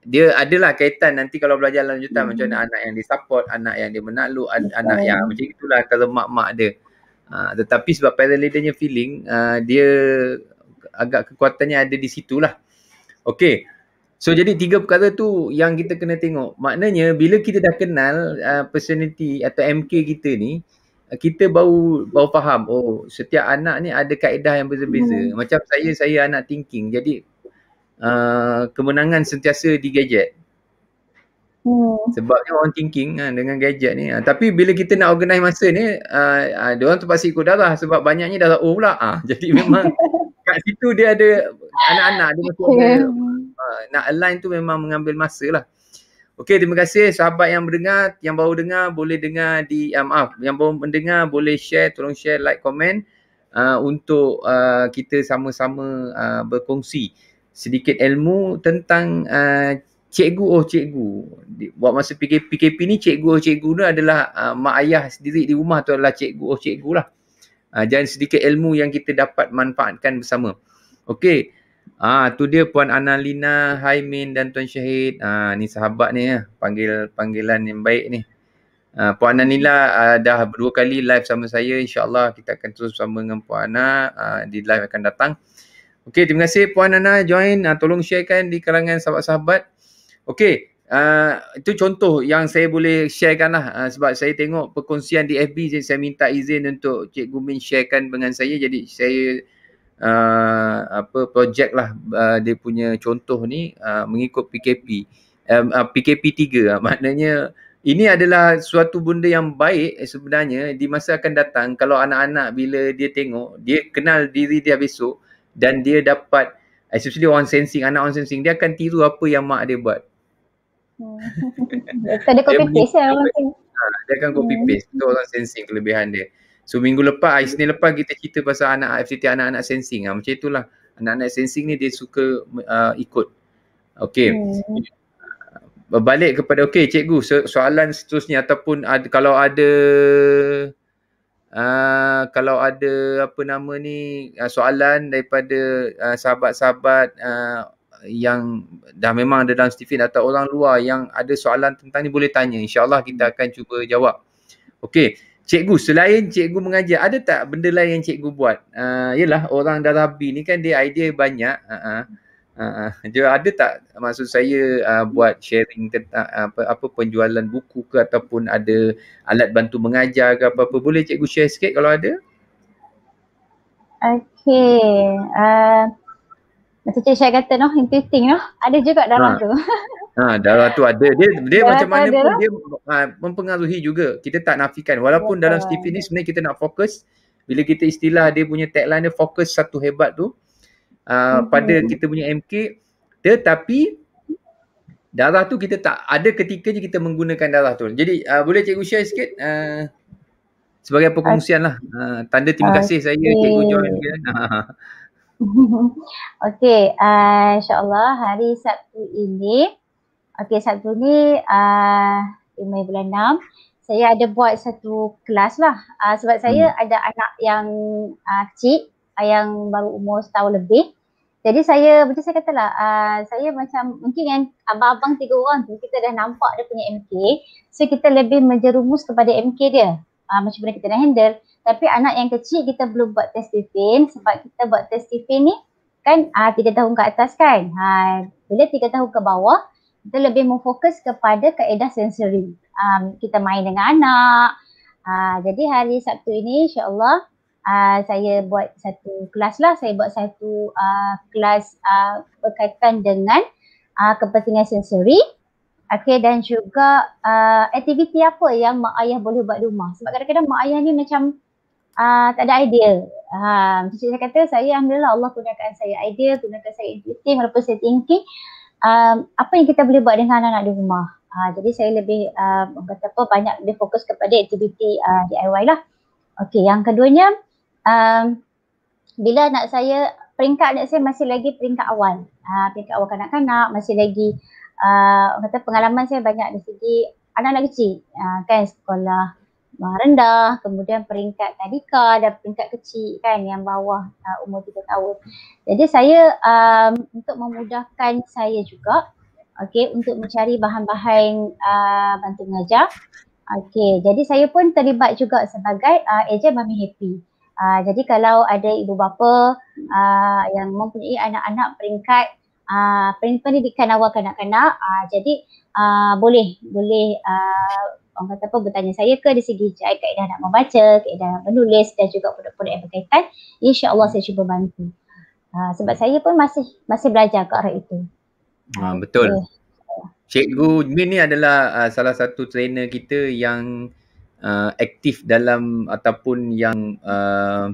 dia adalah kaitan nanti kalau belajar lanjutan hmm. macam mana anak yang disupport, anak yang dia menakluk, an- hmm. anak yang macam itulah kalau mak-mak dia. Uh, tetapi sebab parent leadernya feeling, uh, dia agak kekuatannya ada di situ lah. Okay. So jadi tiga perkara tu yang kita kena tengok. Maknanya bila kita dah kenal uh, personality atau MK kita ni, kita baru baru faham oh setiap anak ni ada kaedah yang berbeza-beza. Hmm. Macam saya saya anak thinking. Jadi uh, kemenangan sentiasa di gadget. Hmm. Sebabnya orang thinking kan, dengan gadget ni. Ah. Tapi bila kita nak organize masa ni, uh, uh, dia orang terpaksa ikut darah sebab banyaknya darah O oh, pula. Uh, jadi memang kat situ dia ada anak-anak. Dia masuk yeah. Ya. dia, uh, nak align tu memang mengambil masa lah. Okay, terima kasih sahabat yang berdengar, yang baru dengar boleh dengar di, uh, maaf, yang baru mendengar boleh share, tolong share, like, komen uh, untuk uh, kita sama-sama uh, berkongsi sedikit ilmu tentang uh, cikgu oh cikgu buat masa PKP, PKP ni cikgu oh cikgu ni adalah uh, mak ayah sendiri di rumah tu adalah cikgu oh cikgu lah uh, dan sedikit ilmu yang kita dapat manfaatkan bersama Okey. Ah tu dia puan Analina, Haimin dan tuan Syahid. Ah ni sahabat ni ya. Panggil panggilan yang baik ni. Ah puan Analina ah, dah dua kali live sama saya. insyaallah kita akan terus bersama dengan puan Ana ah, di live akan datang. Okay, terima kasih Puan Nana join. Uh, tolong sharekan di kalangan sahabat-sahabat. Okey, uh, itu contoh yang saya boleh sharekan lah. Uh, sebab saya tengok perkongsian di FB je. Saya minta izin untuk Cikgu Min sharekan dengan saya. Jadi saya uh, apa projek lah uh, dia punya contoh ni uh, mengikut PKP. Um, uh, PKP 3 uh, maknanya ini adalah suatu benda yang baik sebenarnya di masa akan datang kalau anak-anak bila dia tengok dia kenal diri dia besok dan dia dapat especially orang sensing anak orang sensing dia akan tiru apa yang mak dia buat hmm. tak ada copy paste eh, ha, dia akan copy hmm. paste untuk orang sensing kelebihan dia so minggu lepas hari Senin lepas kita cerita pasal anak FCT anak-anak sensing ah macam itulah anak-anak sensing ni dia suka uh, ikut Okay. hmm. Balik kepada, okay cikgu so, soalan seterusnya ataupun ad, kalau ada Ah, kalau ada apa nama ni uh, soalan daripada uh, sahabat-sahabat uh, yang dah memang ada dalam Stephen atau orang luar yang ada soalan tentang ni boleh tanya. InsyaAllah kita akan cuba jawab. Okey. Cikgu, selain cikgu mengajar, ada tak benda lain yang cikgu buat? Uh, yelah, orang darabi ni kan dia idea banyak. Uh-huh. Uh, uh, ada tak maksud saya uh, buat sharing tentang uh, apa, apa penjualan buku ke ataupun ada alat bantu mengajar ke apa-apa boleh cikgu share sikit kalau ada? Okay. Uh, macam cikgu saya kata noh, interesting noh. Ada juga dalam ha. tu. Ha, darah tu ada. Dia, dia darah macam mana pun lah. dia ha, mempengaruhi juga. Kita tak nafikan. Walaupun ya, dalam Stephen ya, ni ya. sebenarnya kita nak fokus. Bila kita istilah dia punya tagline dia fokus satu hebat tu. Ah, hmm. pada kita punya MK tetapi darah tu kita tak ada ketika ketikanya kita menggunakan darah tu. Jadi uh, boleh cikgu share sikit uh, sebagai perkongsian lah. Uh, tanda terima okay. kasih saya cikgu join. okay, uh, insyaAllah hari Sabtu ini Okay, Sabtu ni uh, Mei bulan enam, saya ada buat satu kelas lah uh, sebab saya hmm. ada anak yang uh, kecil uh, yang baru umur setahun lebih jadi saya, macam saya katalah, uh, saya macam mungkin yang abang-abang tiga orang tu kita dah nampak dia punya MK so kita lebih menjerumus kepada MK dia uh, macam mana kita nak handle tapi anak yang kecil kita belum buat test defin sebab kita buat test defin ni kan uh, tiga tahun ke atas kan ha, bila tiga tahun ke bawah kita lebih memfokus kepada kaedah sensory um, kita main dengan anak uh, jadi hari Sabtu ini insyaAllah uh, saya buat satu kelas lah. Saya buat satu uh, kelas uh, berkaitan dengan uh, kepentingan sensory. Okay dan juga uh, aktiviti apa yang mak ayah boleh buat di rumah. Sebab kadang-kadang mak ayah ni macam uh, tak ada idea. Uh, macam saya kata saya Alhamdulillah Allah gunakan saya idea, gunakan saya intuitif walaupun saya thinking um, apa yang kita boleh buat dengan anak-anak di rumah. Uh, jadi saya lebih uh, apa banyak lebih fokus kepada aktiviti uh, DIY lah. Okay yang keduanya um, bila anak saya peringkat anak saya masih lagi peringkat awal uh, peringkat awal kanak-kanak masih lagi uh, kata pengalaman saya banyak di segi anak-anak kecil uh, kan sekolah rendah kemudian peringkat tadika dan peringkat kecil kan yang bawah uh, umur tiga tahun jadi saya um, untuk memudahkan saya juga okey untuk mencari bahan-bahan uh, bantu mengajar okey jadi saya pun terlibat juga sebagai uh, ejen Mami Happy Uh, jadi kalau ada ibu bapa uh, yang mempunyai anak-anak peringkat uh, pendidikan awal kanak-kanak, uh, jadi uh, boleh boleh uh, orang kata apa bertanya saya ke di segi kaedah nak membaca, kaedah nak menulis dan juga produk-produk yang berkaitan, insya-Allah saya cuba bantu. Uh, sebab saya pun masih masih belajar ke arah itu. Ha, betul. Okay. Cikgu Min ni adalah uh, salah satu trainer kita yang uh, aktif dalam ataupun yang uh,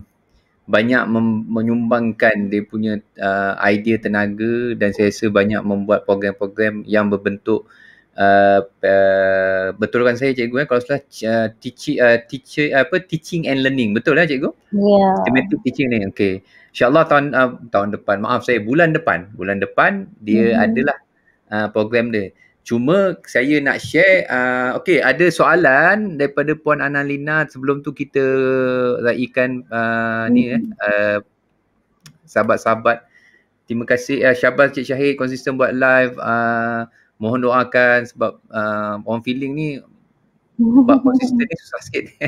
banyak menyumbangkan dia punya uh, idea tenaga dan saya rasa banyak membuat program-program yang berbentuk uh, uh, betulkan saya cikgu eh kalau salah uh, teaching uh, teacher apa teaching and learning betul lah eh, cikgu yeah. thematic teaching ni okay, insyaallah tahun uh, tahun depan maaf saya bulan depan bulan depan dia mm-hmm. adalah uh, program dia Cuma saya nak share, uh, okay ada soalan daripada Puan Analina sebelum tu kita raikan uh, hmm. ni eh, mm-hmm. uh, sahabat-sahabat. Terima kasih, uh, syabas Cik Syahid konsisten buat live. Uh, mohon doakan sebab uh, on feeling ni buat konsisten ni susah sikit.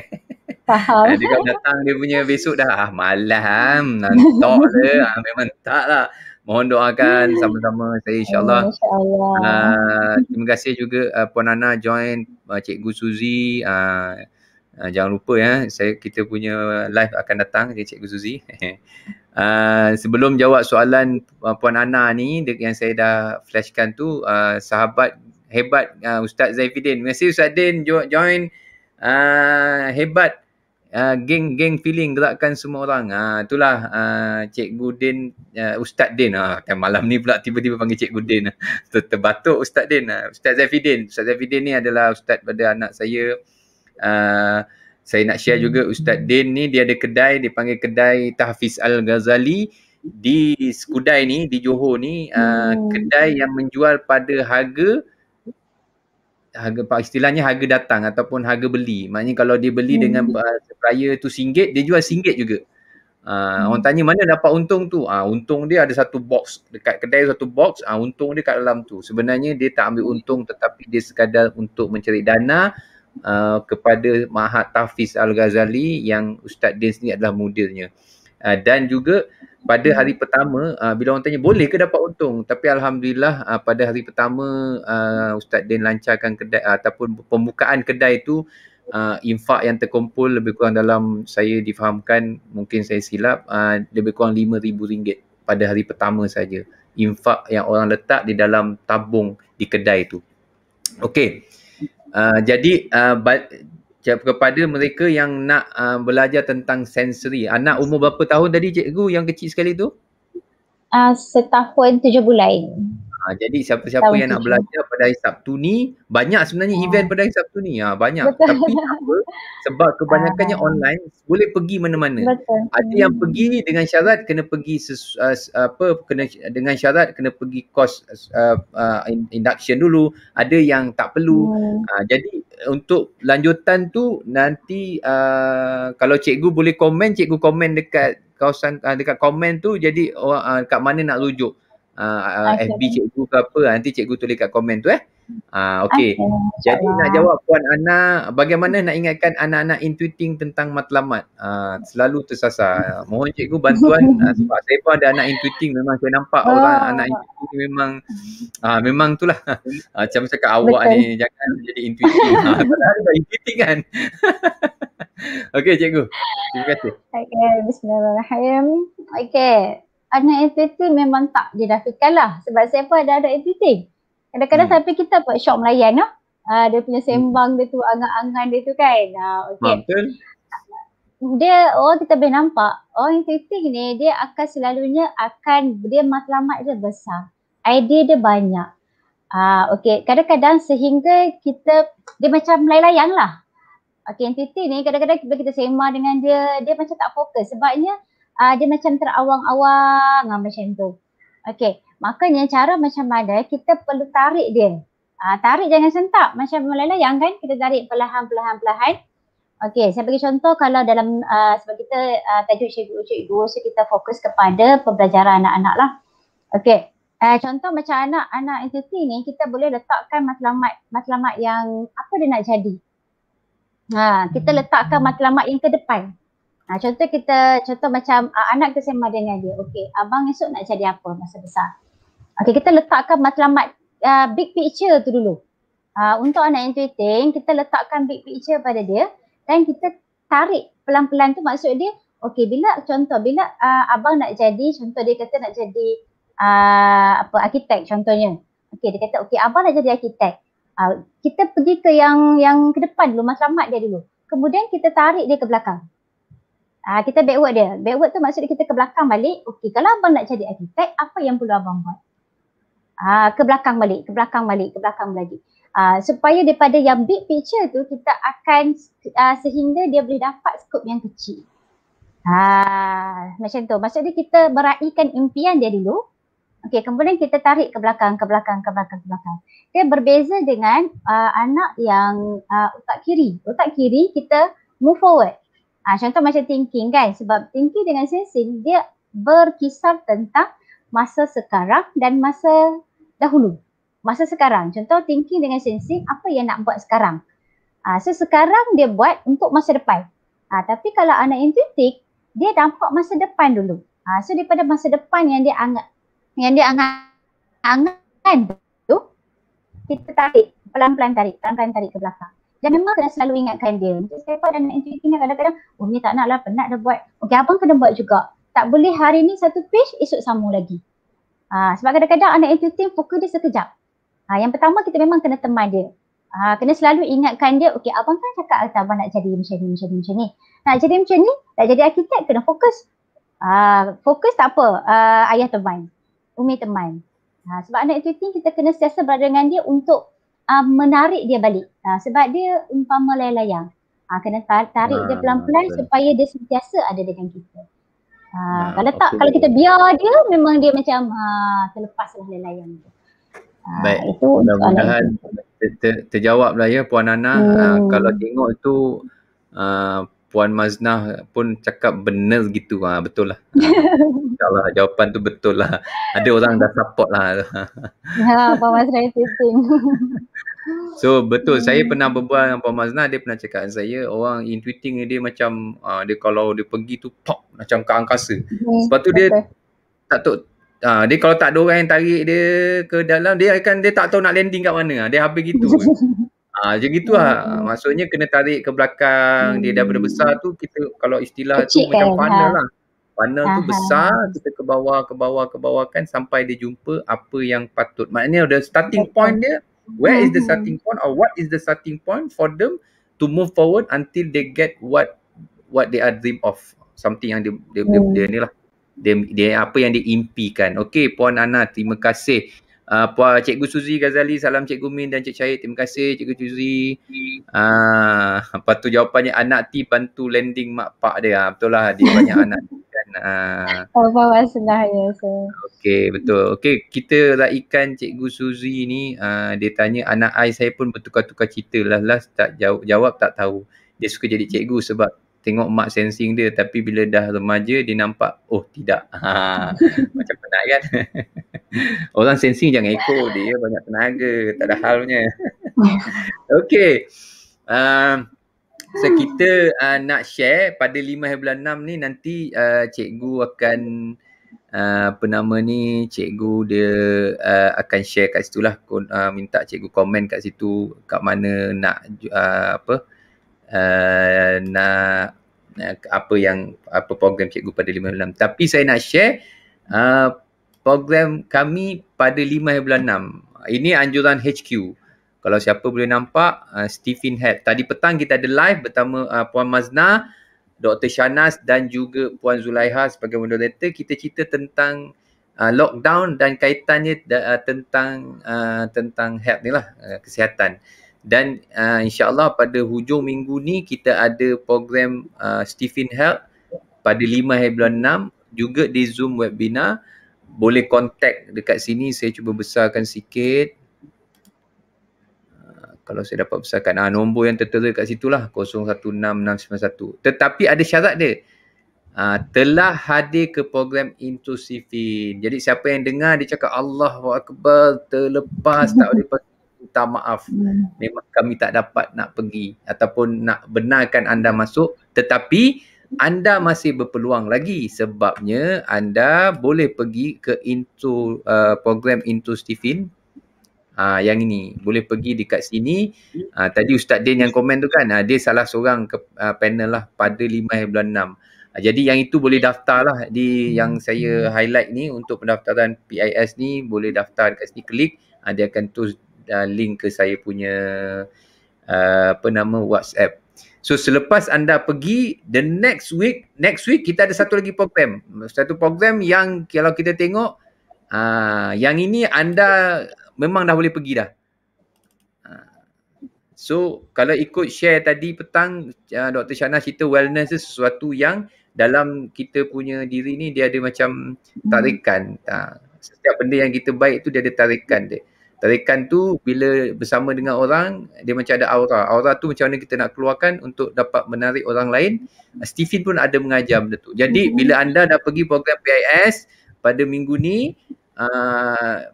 Faham. Dia kan datang dia punya besok dah ah, malam, nantok lah, memang tak lah mohon doakan hmm. sama-sama saya insyaallah hmm, ya, insya uh, ah, terima kasih juga uh, puan Nana join uh, cikgu Suzy uh, uh, jangan lupa ya saya kita punya live akan datang dengan eh, cikgu Suzy uh, sebelum jawab soalan uh, puan Nana ni yang saya dah flashkan tu uh, sahabat hebat uh, ustaz Zaifidin terima kasih ustaz Din join uh, hebat geng-geng ah, uh, feeling gerakkan semua orang. uh, itulah uh, ah, Cikgu Din uh, Ustaz Din. Ah uh, malam ni pula tiba-tiba panggil Cikgu Din. Ter- terbatuk Ustaz Din. Uh, Ustaz Zafidin. Ustaz Zafidin ni adalah ustaz pada anak saya. Uh, saya nak share juga Ustaz Din ni dia ada kedai dipanggil kedai Tahfiz Al-Ghazali di Skudai ni di Johor ni uh, kedai yang menjual pada harga harga istilahnya harga datang ataupun harga beli. Maknanya kalau dia beli hmm. dengan uh, supplier tu singgit, dia jual singgit juga. Uh, hmm. orang tanya mana dapat untung tu? Ah uh, untung dia ada satu box dekat kedai satu box, ah uh, untung dia kat dalam tu. Sebenarnya dia tak ambil untung tetapi dia sekadar untuk mencari dana uh, kepada Mahat Tafiz Al-Ghazali yang Ustaz Din sendiri adalah mudirnya. Ah, dan juga pada hari hmm. pertama uh, bila orang tanya boleh ke dapat untung tapi alhamdulillah uh, pada hari pertama uh, ustaz Din lancarkan kedai uh, ataupun pembukaan kedai itu uh, infak yang terkumpul lebih kurang dalam saya difahamkan mungkin saya silap uh, lebih kurang RM5000 pada hari pertama saja infak yang orang letak di dalam tabung di kedai itu. okey uh, jadi uh, kepada mereka yang nak uh, belajar tentang sensory. Anak umur berapa tahun tadi cikgu yang kecil sekali tu? Uh, setahun tujuh bulan. Ha, jadi siapa-siapa yang nak belajar pada hari Sabtu ni, banyak sebenarnya ha. event pada hari Sabtu ni. Ha, banyak. Betul. Tapi apa? Sebab kebanyakannya ha. online, boleh pergi mana-mana. Betul. Ada hmm. yang pergi dengan syarat kena pergi sesu, uh, apa kena dengan syarat kena pergi kos uh, uh, induction dulu, ada yang tak perlu. Hmm. Ha, jadi untuk lanjutan tu nanti uh, kalau cikgu boleh komen, cikgu komen dekat kawasan uh, dekat komen tu jadi oh, uh, dekat mana nak rujuk uh, ah, ah, ah, FB cikgu ke apa nanti cikgu tulis kat komen tu eh. uh, okey. Okay. Jadi Allah. nak jawab puan Ana bagaimana nak ingatkan anak-anak intuiting tentang matlamat uh, selalu tersasar. Mohon cikgu bantuan uh, sebab saya pun ada anak intuiting memang saya nampak oh. orang anak intuiting memang uh, memang itulah. Uh, macam cakap awak Betul. ni jangan jadi intuiting. Ah intuiting kan. okey cikgu. Terima kasih. Okey bismillahirrahmanirrahim. Okey anak entiti memang tak dinafikan lah sebab saya pun ada anak entiti kadang-kadang hmm. sampai kita buat syok melayan lah uh, dia punya hmm. sembang hmm. dia tu, angan-angan dia tu kan uh, ah, okay. Mantan. Ah, dia, oh kita boleh nampak orang oh, entiti ni dia akan selalunya akan dia matlamat dia besar idea dia banyak Ah, uh, okay. Kadang-kadang sehingga kita, dia macam layang-layang lah. Okay, entiti ni kadang-kadang bila kita sema dengan dia, dia macam tak fokus sebabnya uh, dia macam terawang-awang lah macam tu. Okey, makanya cara macam mana kita perlu tarik dia. Uh, tarik jangan sentak macam melayang yang kan kita tarik perlahan-perlahan-perlahan. Okey, saya bagi contoh kalau dalam uh, sebab kita uh, tajuk cikgu-cikgu so kita fokus kepada pembelajaran anak-anak lah. Okay, Uh, contoh macam anak-anak entiti ni kita boleh letakkan matlamat matlamat yang apa dia nak jadi. Ha, kita hmm. letakkan matlamat yang ke depan. Ha, contoh kita, contoh macam uh, anak kita sama dengan dia. Okey, abang esok nak jadi apa masa besar? Okey, kita letakkan matlamat uh, big picture tu dulu. Uh, untuk anak yang intuiting, kita letakkan big picture pada dia dan kita tarik pelan-pelan tu maksud dia, okey bila contoh, bila uh, abang nak jadi, contoh dia kata nak jadi uh, apa arkitek contohnya. Okey, dia kata okey abang nak jadi arkitek. Uh, kita pergi ke yang yang ke depan dulu, matlamat dia dulu. Kemudian kita tarik dia ke belakang. Ah kita backward dia. Backward tu maksudnya kita ke belakang balik. Okey, kalau abang nak jadi arkitek, apa yang perlu abang buat? Ah ke belakang balik, ke belakang balik, ke belakang lagi. Ah supaya daripada yang big picture tu kita akan ah, sehingga dia boleh dapat skop yang kecil. Ah macam tu. Maksudnya kita meraihkan impian dia dulu. Okey, kemudian kita tarik ke belakang, ke belakang, ke belakang, ke belakang. Dia berbeza dengan uh, anak yang uh, otak kiri. Otak kiri kita move forward ha, contoh macam thinking kan sebab thinking dengan sensing dia berkisar tentang masa sekarang dan masa dahulu. Masa sekarang. Contoh thinking dengan sensing apa yang nak buat sekarang. ha, ah, so sekarang dia buat untuk masa depan. ha, tapi kalau anak intuitif dia nampak masa depan dulu. ha, so daripada masa depan yang dia anggap yang dia anggap angan tu kita tarik pelan-pelan tarik pelan-pelan tarik ke belakang. Dan memang kena selalu ingatkan dia. Untuk step up dan nak intuisi ni kadang-kadang, oh ni tak nak lah, penat dah buat. Okey, abang kena buat juga. Tak boleh hari ni satu page, esok sama lagi. Ha, sebab kadang-kadang anak intuisi fokus dia sekejap. Ha, yang pertama kita memang kena teman dia. Ha, kena selalu ingatkan dia, okey abang kan cakap kata abang nak jadi macam ni, macam ni, macam ni. Nak jadi macam ni, nak jadi arkitek kena fokus. Ha, fokus tak apa, uh, ayah teman. Umi teman. Ha, sebab anak intuisi kita kena siasa berada dengan dia untuk uh, menarik dia balik uh, sebab dia umpama layang-layang uh, kena tarik dia pelan-pelan betul. supaya dia sentiasa ada dengan kita uh, nah, kalau tak okay. kalau kita biar dia memang dia macam uh, terlepaslah layang-layang dia Baik. Mudah-mudahan ter, ter, terjawablah ya Puan Nana. Hmm. Uh, kalau tengok tu uh, Puan Maznah pun cakap benar gitu ha, betul lah. Ha, InsyaAllah jawapan tu betul lah. Ada orang dah support lah. Ha, Puan Maznah itu So betul saya pernah berbual dengan Puan Maznah dia pernah cakap dengan saya orang intuiting dia macam uh, dia kalau dia pergi tu pop macam ke angkasa. Hmm. Sebab tu dia tak tahu uh, dia kalau tak ada orang yang tarik dia ke dalam dia akan dia tak tahu nak landing kat mana. Ha, dia habis gitu. Ah, macam gitu lah. Hmm. Maksudnya kena tarik ke belakang. Hmm. Dia daripada besar tu, kita kalau istilah Kecil tu kan, macam panel ha. lah. Panel ha. tu besar, kita ke bawah, ke bawah, ke bawah kan sampai dia jumpa apa yang patut. Maknanya the starting point dia, where hmm. is the hmm. starting point or what is the starting point for them to move forward until they get what what they are dream of. Something yang dia, dia, hmm. dia, dia, dia ni lah. Dia, dia, apa yang dia impikan. Okay, Puan Ana, terima kasih. Ah, Puan Cikgu Suzy Ghazali, salam Cikgu Min dan Cik Syahid. Terima kasih Cikgu Suzy. Ah, apa tu jawapannya anak ti bantu landing mak pak dia. Ah, betul lah dia banyak anak kan. Ah. Apa apa senang ya. Okey, betul. Okey, kita raikan Cikgu Suzy ni ah, dia tanya anak ai saya pun bertukar-tukar cerita. lah last tak jawab, jawab tak tahu. Dia suka jadi cikgu sebab tengok mak sensing dia tapi bila dah remaja dia nampak oh tidak ha, macam penat kan orang sensing jangan ikut dia banyak tenaga tak ada halnya okey uh, so kita uh, nak share pada lima hari bulan enam ni nanti uh, cikgu akan uh, apa nama ni cikgu dia uh, akan share kat situlah uh, minta cikgu komen kat situ kat mana nak uh, apa Eh, nak uh, apa yang apa program cikgu pada lima bulan 6 tapi saya nak share uh, program kami pada lima bulan enam. ini anjuran HQ kalau siapa boleh nampak uh, Stephen Head tadi petang kita ada live bersama uh, puan Mazna Dr Shanas dan juga puan Zulaiha sebagai moderator kita cerita tentang uh, lockdown dan kaitannya uh, tentang uh, tentang health ni lah uh, kesihatan uh, dan uh, insyaallah pada hujung minggu ni kita ada program uh, Stephen Health pada 5 hari bulan 6 juga di Zoom webinar boleh kontak dekat sini saya cuba besarkan sikit uh, kalau saya dapat besarkan ah nombor yang tertera dekat lah 016691 tetapi ada syarat dia ah, telah hadir ke program Intusifin jadi siapa yang dengar dia cakap Allah wa Allahuakbar terlepas tak boleh pakai minta maaf hmm. memang kami tak dapat nak pergi ataupun nak benarkan anda masuk tetapi anda masih berpeluang lagi sebabnya anda boleh pergi ke into uh, program into Stephen uh, yang ini boleh pergi dekat sini uh, tadi ustaz Din yang komen tu kan uh, dia salah seorang ke uh, panel lah pada 5 hari 6 uh, jadi yang itu boleh daftarlah di hmm. yang saya highlight ni untuk pendaftaran PIS ni boleh daftar dekat sini klik dia akan terus uh, link ke saya punya uh, apa nama WhatsApp. So selepas anda pergi the next week, next week kita ada satu lagi program. Satu program yang kalau kita tengok uh, yang ini anda memang dah boleh pergi dah. Uh, so kalau ikut share tadi petang uh, Dr. Shana cerita wellness itu sesuatu yang dalam kita punya diri ni dia ada macam tarikan. Hmm. Uh, setiap benda yang kita baik itu dia ada tarikan dia. Tarikan tu bila bersama dengan orang dia macam ada aura. Aura tu macam mana kita nak keluarkan untuk dapat menarik orang lain. Stephen pun ada mengajar benda tu. Jadi mhm. bila anda dah pergi program PIS pada minggu ni uh,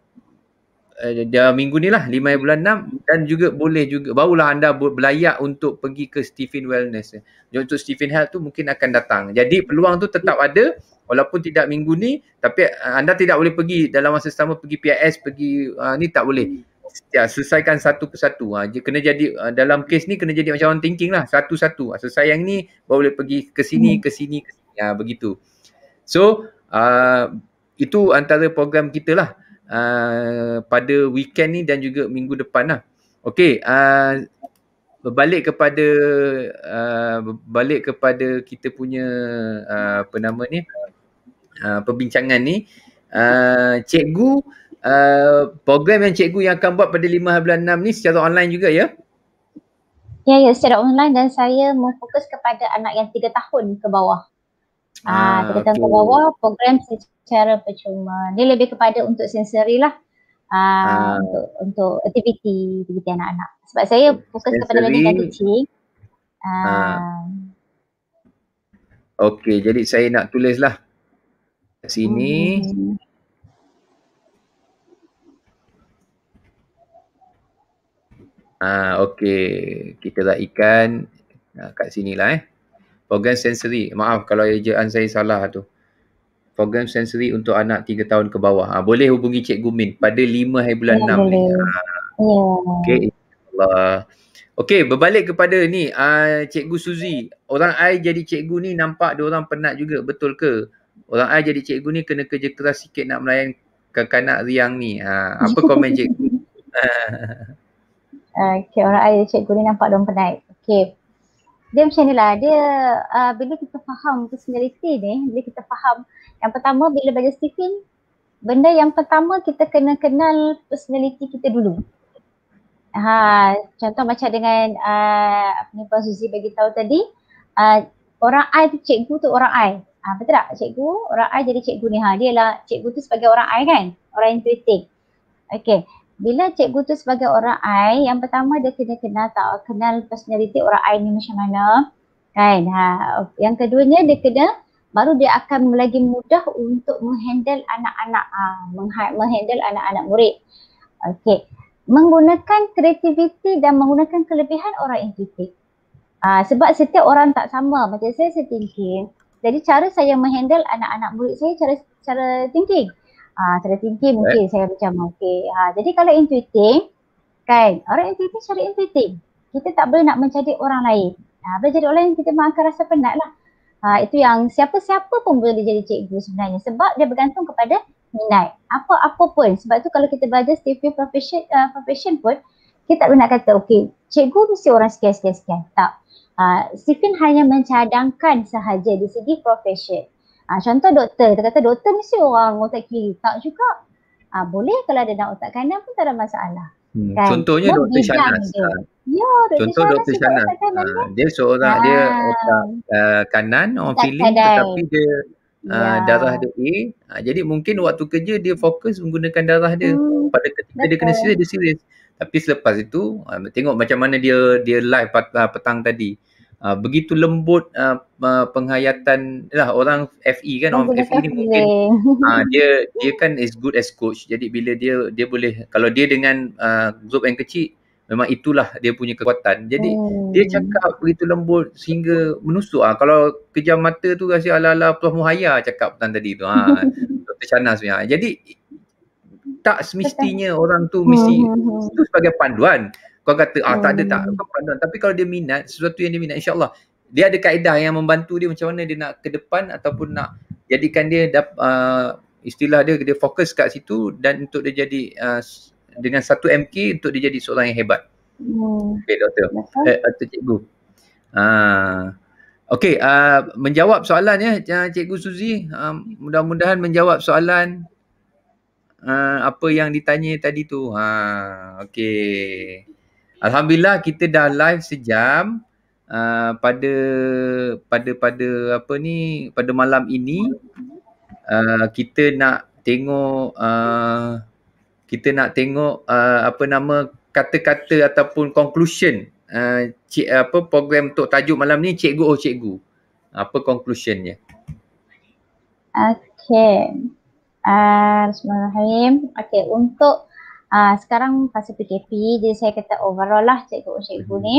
ah, eh, dia minggu ni lah lima bulan enam dan juga boleh juga barulah anda berlayak untuk pergi ke Stephen Wellness. Untuk Stephen Health tu mungkin akan datang. Jadi peluang tu tetap ada walaupun tidak minggu ni tapi uh, anda tidak boleh pergi dalam masa sama pergi PIS pergi uh, ni tak boleh ya selesaikan satu persatu ha ah, dia kena jadi uh, dalam kes ni kena jadi macam orang thinking lah satu-satu ha, selesai yang ni baru boleh pergi ke sini ke sini ke sini ha, begitu so uh, itu antara program kita lah uh, pada weekend ni dan juga minggu depan lah okey uh, Berbalik kepada uh, balik kepada kita punya uh, apa nama ni Ah, perbincangan ni. Uh, cikgu, uh, program yang cikgu yang akan buat pada lima bulan enam ni secara online juga ya? Ya, ya secara online dan saya memfokus kepada anak yang tiga tahun ke bawah. Ah, uh, 3 tahun ke bawah program secara percuma. Ni lebih kepada untuk sensory lah. Uh, uh, untuk untuk aktiviti aktiviti anak-anak. Sebab saya fokus kepada lagi dari kecil. Uh, uh. Okey, jadi saya nak tulislah sini. Ah okey, kita raikan ah, kat lah eh. Program sensory. Maaf kalau ejaan saya salah tu. Program sensory untuk anak tiga tahun ke bawah. Ah boleh hubungi Cikgu Gumin pada lima hari bulan ya, enam ni. Ah. Ya. Okey, insyaallah. Okey, berbalik kepada ni ah Cikgu Suzy. Orang ai jadi cikgu ni nampak dia orang penat juga, betul ke? Orang saya jadi cikgu ni kena kerja keras sikit nak melayan kanak-kanak riang ni. Ha, apa komen cikgu? Ah, okay, orang saya jadi cikgu ni nampak dong penat. Okay. Dia macam ni lah. Dia uh, bila kita faham personality ni, bila kita faham yang pertama bila belajar Stephen, benda yang pertama kita kena kenal personality kita dulu. Ha, contoh macam dengan uh, apa ni Pak Suzy bagi tahu tadi, uh, orang I tu cikgu tu orang I. Ah betul tak cikgu? Orang I jadi cikgu ni. Ha dia lah cikgu tu sebagai orang I kan? Orang intuitif. Okey. Bila cikgu tu sebagai orang I, yang pertama dia kena kenal tak kenal personality orang I ni macam mana. Kan? Ha. Yang keduanya dia kena baru dia akan lagi mudah untuk menghandle anak-anak ha, menghandle anak-anak murid. Okey. Menggunakan kreativiti dan menggunakan kelebihan orang intuitif. Ha, ah, sebab setiap orang tak sama. Macam saya, setinggi jadi cara saya menghandle anak-anak murid saya cara cara thinking. Ah uh, cara thinking right. mungkin eh. saya macam okey. Ha uh, jadi kalau intuitif, kan orang intuitif cari intuitif Kita tak boleh nak mencari orang lain. Ha uh, jadi orang lain kita memang akan rasa penatlah. Ha uh, itu yang siapa-siapa pun boleh jadi cikgu sebenarnya sebab dia bergantung kepada minat. Apa-apa pun sebab tu kalau kita belajar safety profession uh, profession pun kita tak boleh nak kata okey cikgu mesti orang sekian sekian sekian. Tak. Ah, Stephen hanya mencadangkan sahaja di segi profession. Uh, contoh doktor, kita kata doktor mesti orang otak kiri. Tak juga. Uh, boleh kalau ada nak otak kanan pun tak ada masalah. Hmm. Kan? Contohnya Dr. Shanas. Dia. Ya, Dr. Contoh Dr. Shanas. Kan? Dia. seorang, dia otak kanan, orang feeling tetapi dia Uh, ya. darah dia A. Uh, jadi mungkin waktu kerja dia fokus menggunakan darah dia hmm, pada ketika betul. dia kena serius dia serius. Tapi selepas itu uh, tengok macam mana dia dia live pat, uh, petang tadi. Uh, begitu lembut uh, uh, penghayatan lah orang FE kan orang FE, FE ni e, mungkin uh, dia dia kan is good as coach jadi bila dia dia boleh kalau dia dengan uh, group yang kecil memang itulah dia punya kekuatan jadi hmm. dia cakap begitu lembut sehingga menusuk ah uh, kalau kejam mata tu rasa ala-ala Prof Muhaya cakap petang tadi tu ha uh, Dr Chana sebenarnya jadi tak semestinya orang tu mesti hmm itu hmm, hmm. sebagai panduan kau kata ah tak ada tak hmm. kau panduan tapi kalau dia minat sesuatu yang dia minat insyaallah dia ada kaedah yang membantu dia macam mana dia nak ke depan ataupun nak jadikan dia uh, istilah dia dia fokus kat situ dan untuk dia jadi uh, dengan satu MK untuk dia jadi seorang yang hebat. Hmm. Okey doktor. Eh, atau cikgu. Ah. Uh, Okey, uh, menjawab soalan ya cikgu Suzy. Uh, mudah-mudahan menjawab soalan. Ah, apa yang ditanya tadi tu. Ha, okey. Alhamdulillah kita dah live sejam uh, pada pada pada apa ni pada malam ini uh, kita nak tengok uh, kita nak tengok uh, apa nama kata-kata ataupun conclusion uh, cik, apa program untuk tajuk malam ni cikgu oh cikgu apa conclusionnya okay Bismillahirrahmanirrahim. Okey, untuk uh, sekarang fasa PKP, jadi saya kata overall lah cikgu cikgu mhm. ni.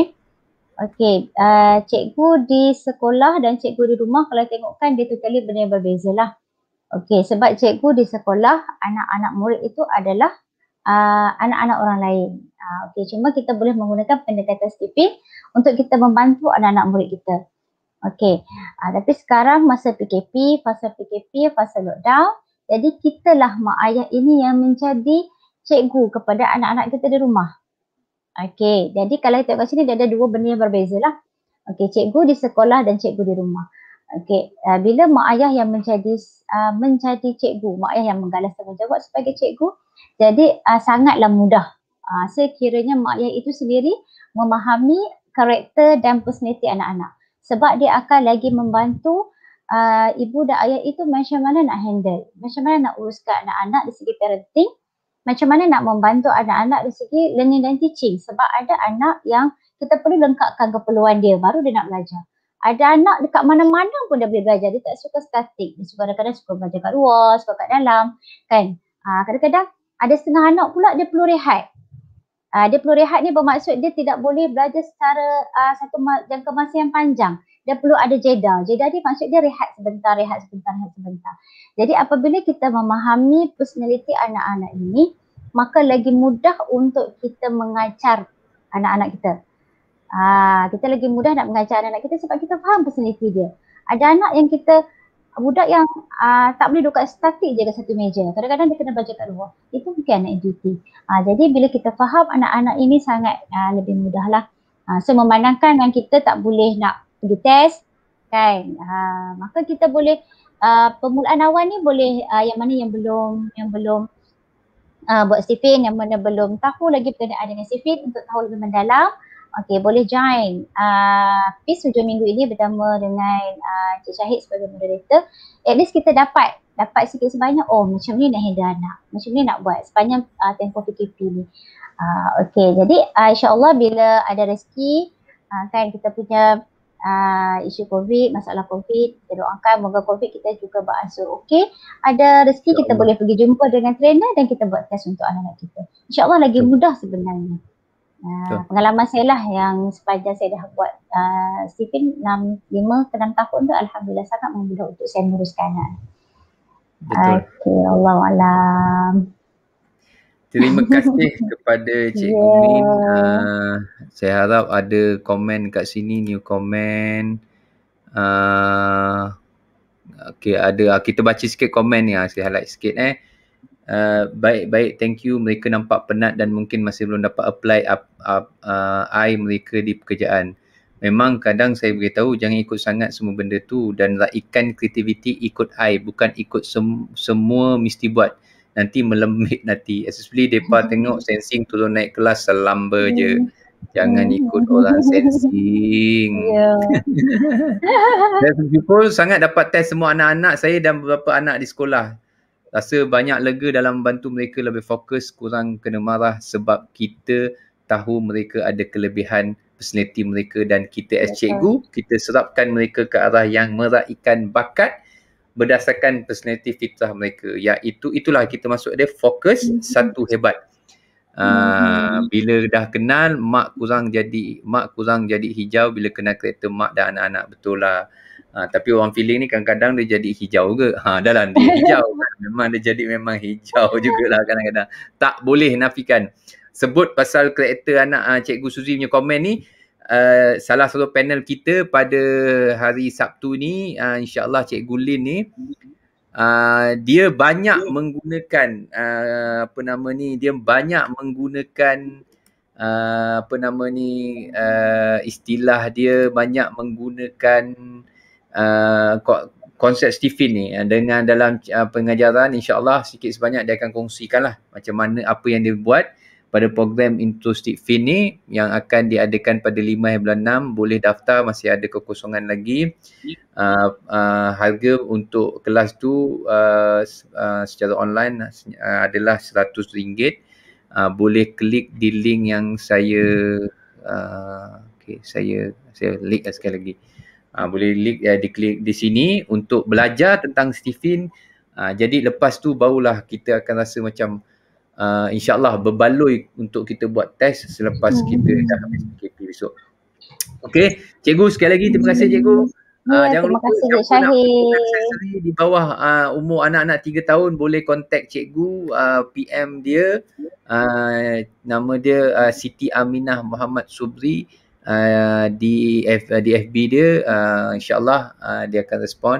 Okey, uh, cikgu di sekolah dan cikgu di rumah kalau tengokkan dia totally benda yang berbeza lah. Okey, sebab cikgu di sekolah, anak-anak murid itu adalah ah, anak-anak uh, orang lain. Uh, Okey, cuma kita boleh menggunakan pendekatan STP untuk kita membantu anak-anak murid kita. Okey, uh, tapi sekarang masa PKP, fasa PKP, fasa lockdown, jadi kitalah mak ayah ini yang menjadi cikgu kepada anak-anak kita di rumah. Okey, jadi kalau kita kat sini dia ada dua benda yang berbeza lah. Okey, cikgu di sekolah dan cikgu di rumah. Okey, uh, bila mak ayah yang menjadi uh, menjadi cikgu, mak ayah yang menggalas tanggungjawab sebagai cikgu, jadi uh, sangatlah mudah. Uh, sekiranya mak ayah itu sendiri memahami karakter dan personality anak-anak. Sebab dia akan lagi membantu uh, ibu dan ayah itu macam mana nak handle, macam mana nak uruskan anak-anak di segi parenting, macam mana nak membantu anak-anak di segi learning dan teaching sebab ada anak yang kita perlu lengkapkan keperluan dia baru dia nak belajar. Ada anak dekat mana-mana pun dah boleh belajar. Dia tak suka statik. Dia suka kadang-kadang suka belajar kat luar, suka kat dalam. Kan? Aa, ah, kadang-kadang ada setengah anak pula dia perlu rehat. Aa, ah, dia perlu rehat ni bermaksud dia tidak boleh belajar secara aa, satu ma- jangka masa yang panjang dia perlu ada jeda. Jeda ni dia rehat sebentar, rehat sebentar, rehat sebentar. Jadi apabila kita memahami personaliti anak-anak ini, maka lagi mudah untuk kita mengajar anak-anak kita. Aa, ah, kita lagi mudah nak mengajar anak-anak kita sebab kita faham personaliti dia. Ada anak yang kita budak yang uh, tak boleh duduk statik je dekat satu meja. Kadang-kadang dia kena baca kat luar. Itu mungkin anak ADHD. Uh, jadi bila kita faham anak-anak ini sangat uh, lebih mudahlah. Uh, so memandangkan yang kita tak boleh nak dia test kan uh, maka kita boleh uh, permulaan awal ni boleh uh, yang mana yang belum yang belum uh, buat stipin yang mana belum tahu lagi berkenaan dengan stipin untuk tahu lebih mendalam Okey boleh join uh, PIS hujung minggu ini bersama dengan uh, Cik Syahid sebagai moderator at least kita dapat dapat sikit sebanyak oh macam ni nak handle anak macam ni nak buat sepanjang uh, tempoh PKP ni uh, Okey jadi uh, insyaAllah bila ada rezeki uh, kan kita punya uh, isu COVID, masalah COVID. Kita doakan moga COVID kita juga berasur. Okey, ada rezeki kita ya Allah. boleh pergi jumpa dengan trainer dan kita buat test untuk anak-anak kita. InsyaAllah lagi Betul. mudah sebenarnya. Uh, pengalaman saya lah yang sepanjang saya dah buat uh, Stephen 6, 5, 6 tahun tu Alhamdulillah sangat mudah untuk saya meneruskan anak. Okey, Allah Alam. Terima kasih kepada Cik yeah. Gunin. Uh, saya harap ada komen kat sini, new komen. Uh, ah, okay, ada. Uh, kita baca sikit komen ni. Uh, saya highlight sikit eh. Baik-baik, uh, thank you. Mereka nampak penat dan mungkin masih belum dapat apply up, up, uh, eye mereka di pekerjaan. Memang kadang saya beritahu jangan ikut sangat semua benda tu dan raikan lah kreativiti ikut eye bukan ikut sem- semua mesti buat nanti melembik nanti especially depa hmm. tengok sensing turun naik kelas selamba hmm. je jangan hmm. ikut orang sensing yeah. saya pun sangat dapat test semua anak-anak saya dan beberapa anak di sekolah rasa banyak lega dalam membantu mereka lebih fokus kurang kena marah sebab kita tahu mereka ada kelebihan personality mereka dan kita as cikgu kita serapkan mereka ke arah yang meraihkan bakat berdasarkan personality fitrah mereka iaitu ya, itulah kita masuk dia fokus mm-hmm. satu hebat Uh, bila dah kenal mak kurang jadi mak kurang jadi hijau bila kena kereta mak dan anak-anak betul lah uh, tapi orang feeling ni kadang-kadang dia jadi hijau ke ha dalam dia hijau memang dia jadi memang hijau jugalah kadang-kadang tak boleh nafikan sebut pasal kereta anak uh, cikgu Suzy punya komen ni uh, salah satu panel kita pada hari Sabtu ni uh, insyaallah Cik Lin ni uh, dia banyak menggunakan uh, apa nama ni dia banyak menggunakan uh, apa nama ni uh, istilah dia banyak menggunakan uh, konsep Stephen ni dengan dalam uh, pengajaran insyaallah sikit sebanyak dia akan kongsikan lah macam mana apa yang dia buat pada program Into Stick Fin ni yang akan diadakan pada 5 hari bulan 6 boleh daftar masih ada kekosongan lagi yeah. uh, uh, harga untuk kelas tu uh, uh, secara online uh, uh adalah RM100 uh, boleh klik di link yang saya uh, okay, saya saya link lah sekali lagi uh, boleh klik ya, di klik di sini untuk belajar tentang Stephen uh, jadi lepas tu barulah kita akan rasa macam uh, insyaAllah berbaloi untuk kita buat test selepas hmm. kita dah habis PKP besok. Okay, cikgu sekali lagi terima kasih cikgu. Ya, ah, jangan terima lupa kasih, jangan Syahir. di bawah uh, umur anak-anak 3 tahun boleh kontak cikgu uh, ah, PM dia uh, nama dia uh, Siti Aminah Muhammad Subri uh, di F, uh, di FB dia uh, insyaallah uh, dia akan respon.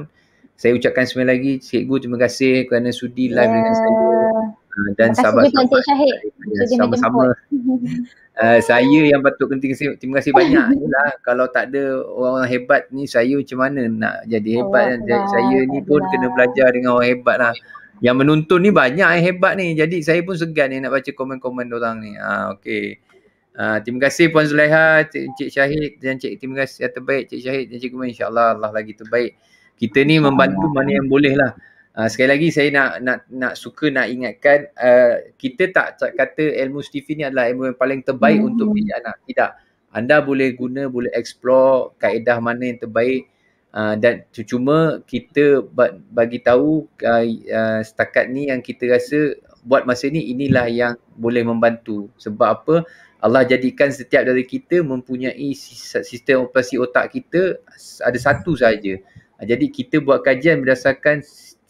Saya ucapkan sekali lagi cikgu terima kasih kerana sudi live yeah. dengan ya. saya. Hmm, dan sahabat-sahabat sahabat Syahid. Syahid. Sama-sama. uh, saya yang patut kena terima, terima kasih banyak lah. kalau tak ada orang-orang hebat ni saya macam mana nak jadi oh, hebat. Ayah, jadi ayah, saya ni pun ayah. kena belajar dengan orang hebat lah. Yang menonton ni banyak yang hebat ni. Jadi saya pun segan ni nak baca komen-komen orang ni. Ha, ah, okay. Uh, ah, terima kasih Puan Zulaiha, Encik Syahid dan Encik terima kasih yang terbaik Encik Syahid dan Encik Kumar. InsyaAllah Allah lagi terbaik. Kita ni membantu mana yang boleh lah. Ah, sekali lagi saya nak nak nak suka nak ingatkan uh, kita tak kata ilmu Stephen ni adalah ilmu yang paling terbaik hmm. untuk bijak anak. Tidak. Anda boleh guna, boleh explore kaedah mana yang terbaik uh, dan cuma kita bagi tahu uh, uh, setakat ni yang kita rasa buat masa ni inilah yang boleh membantu. Sebab apa? Allah jadikan setiap dari kita mempunyai sistem operasi otak kita ada satu saja. Jadi kita buat kajian berdasarkan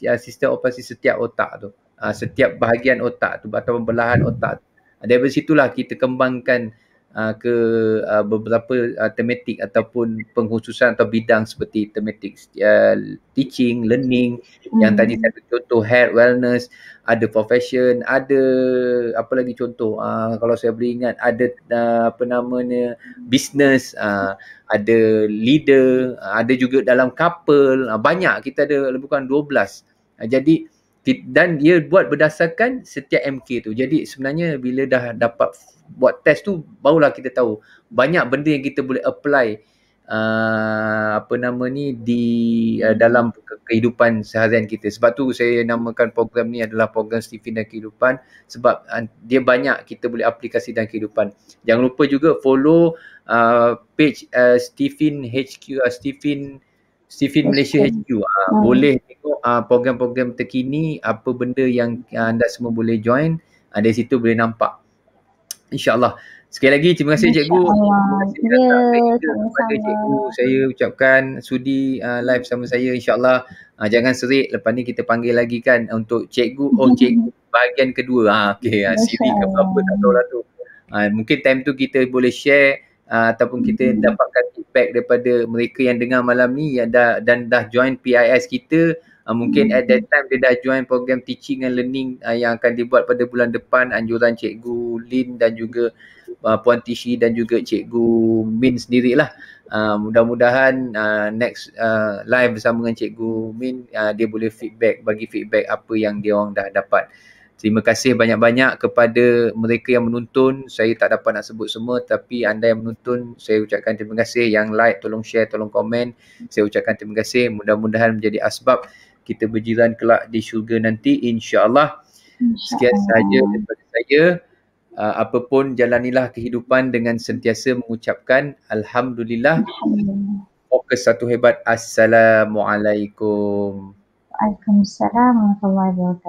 Ah, sistem operasi setiap otak tu. Ah, setiap bahagian otak tu atau belahan otak tu. Ah, Dari situlah kita kembangkan Ah, ke uh, beberapa uh, tematik ataupun pengkhususan atau bidang seperti tematik uh, teaching, learning hmm. yang tadi saya contoh health, wellness, ada profession, ada apa lagi contoh uh, kalau saya boleh ingat ada uh, apa namanya business, uh, ada leader, uh, ada juga dalam couple, uh, banyak kita ada bukan kurang 12. Uh, jadi dan dia buat berdasarkan setiap MK tu. Jadi sebenarnya bila dah dapat buat test tu barulah kita tahu banyak benda yang kita boleh apply uh, apa nama ni di uh, dalam kehidupan seharian kita. Sebab tu saya namakan program ni adalah program Stephen dan kehidupan sebab uh, dia banyak kita boleh aplikasi dalam kehidupan. Jangan lupa juga follow uh, page uh, Stephen HQ uh, Stephen Stephen Malaysia HQ uh, ah, uh. Um, boleh tengok uh, program-program terkini apa benda yang uh, anda semua boleh join uh, dari situ boleh nampak insyaallah sekali lagi terima kasih cikgu terima kasih ya, kepada cikgu saya ucapkan sudi uh, live sama saya insyaallah uh, jangan serik lepas ni kita panggil lagi kan untuk cikgu oh cikgu bahagian kedua ha uh, okey uh, siri ke apa tak tahu lah tu uh, mungkin time tu kita boleh share uh, ataupun kita mm-hmm. dapatkan feedback daripada mereka yang dengar malam ni yang dah dan dah join PIS kita uh, mungkin mm-hmm. at that time dia dah join program teaching and learning uh, yang akan dibuat pada bulan depan anjuran cikgu Lin dan juga uh, puan Tishi dan juga cikgu Min sendirilah uh, mudah-mudahan uh, next uh, live bersama dengan cikgu Min uh, dia boleh feedback bagi feedback apa yang dia orang dah dapat Terima kasih banyak-banyak kepada mereka yang menonton. Saya tak dapat nak sebut semua tapi anda yang menonton saya ucapkan terima kasih. Yang like tolong share, tolong komen. Saya ucapkan terima kasih. Mudah-mudahan menjadi asbab kita berjiran kelak di syurga nanti insya-Allah. Sekian saja daripada saya. Uh, ah, apapun jalanilah kehidupan dengan sentiasa mengucapkan alhamdulillah. Fokus satu hebat. Assalamualaikum. Waalaikumsalam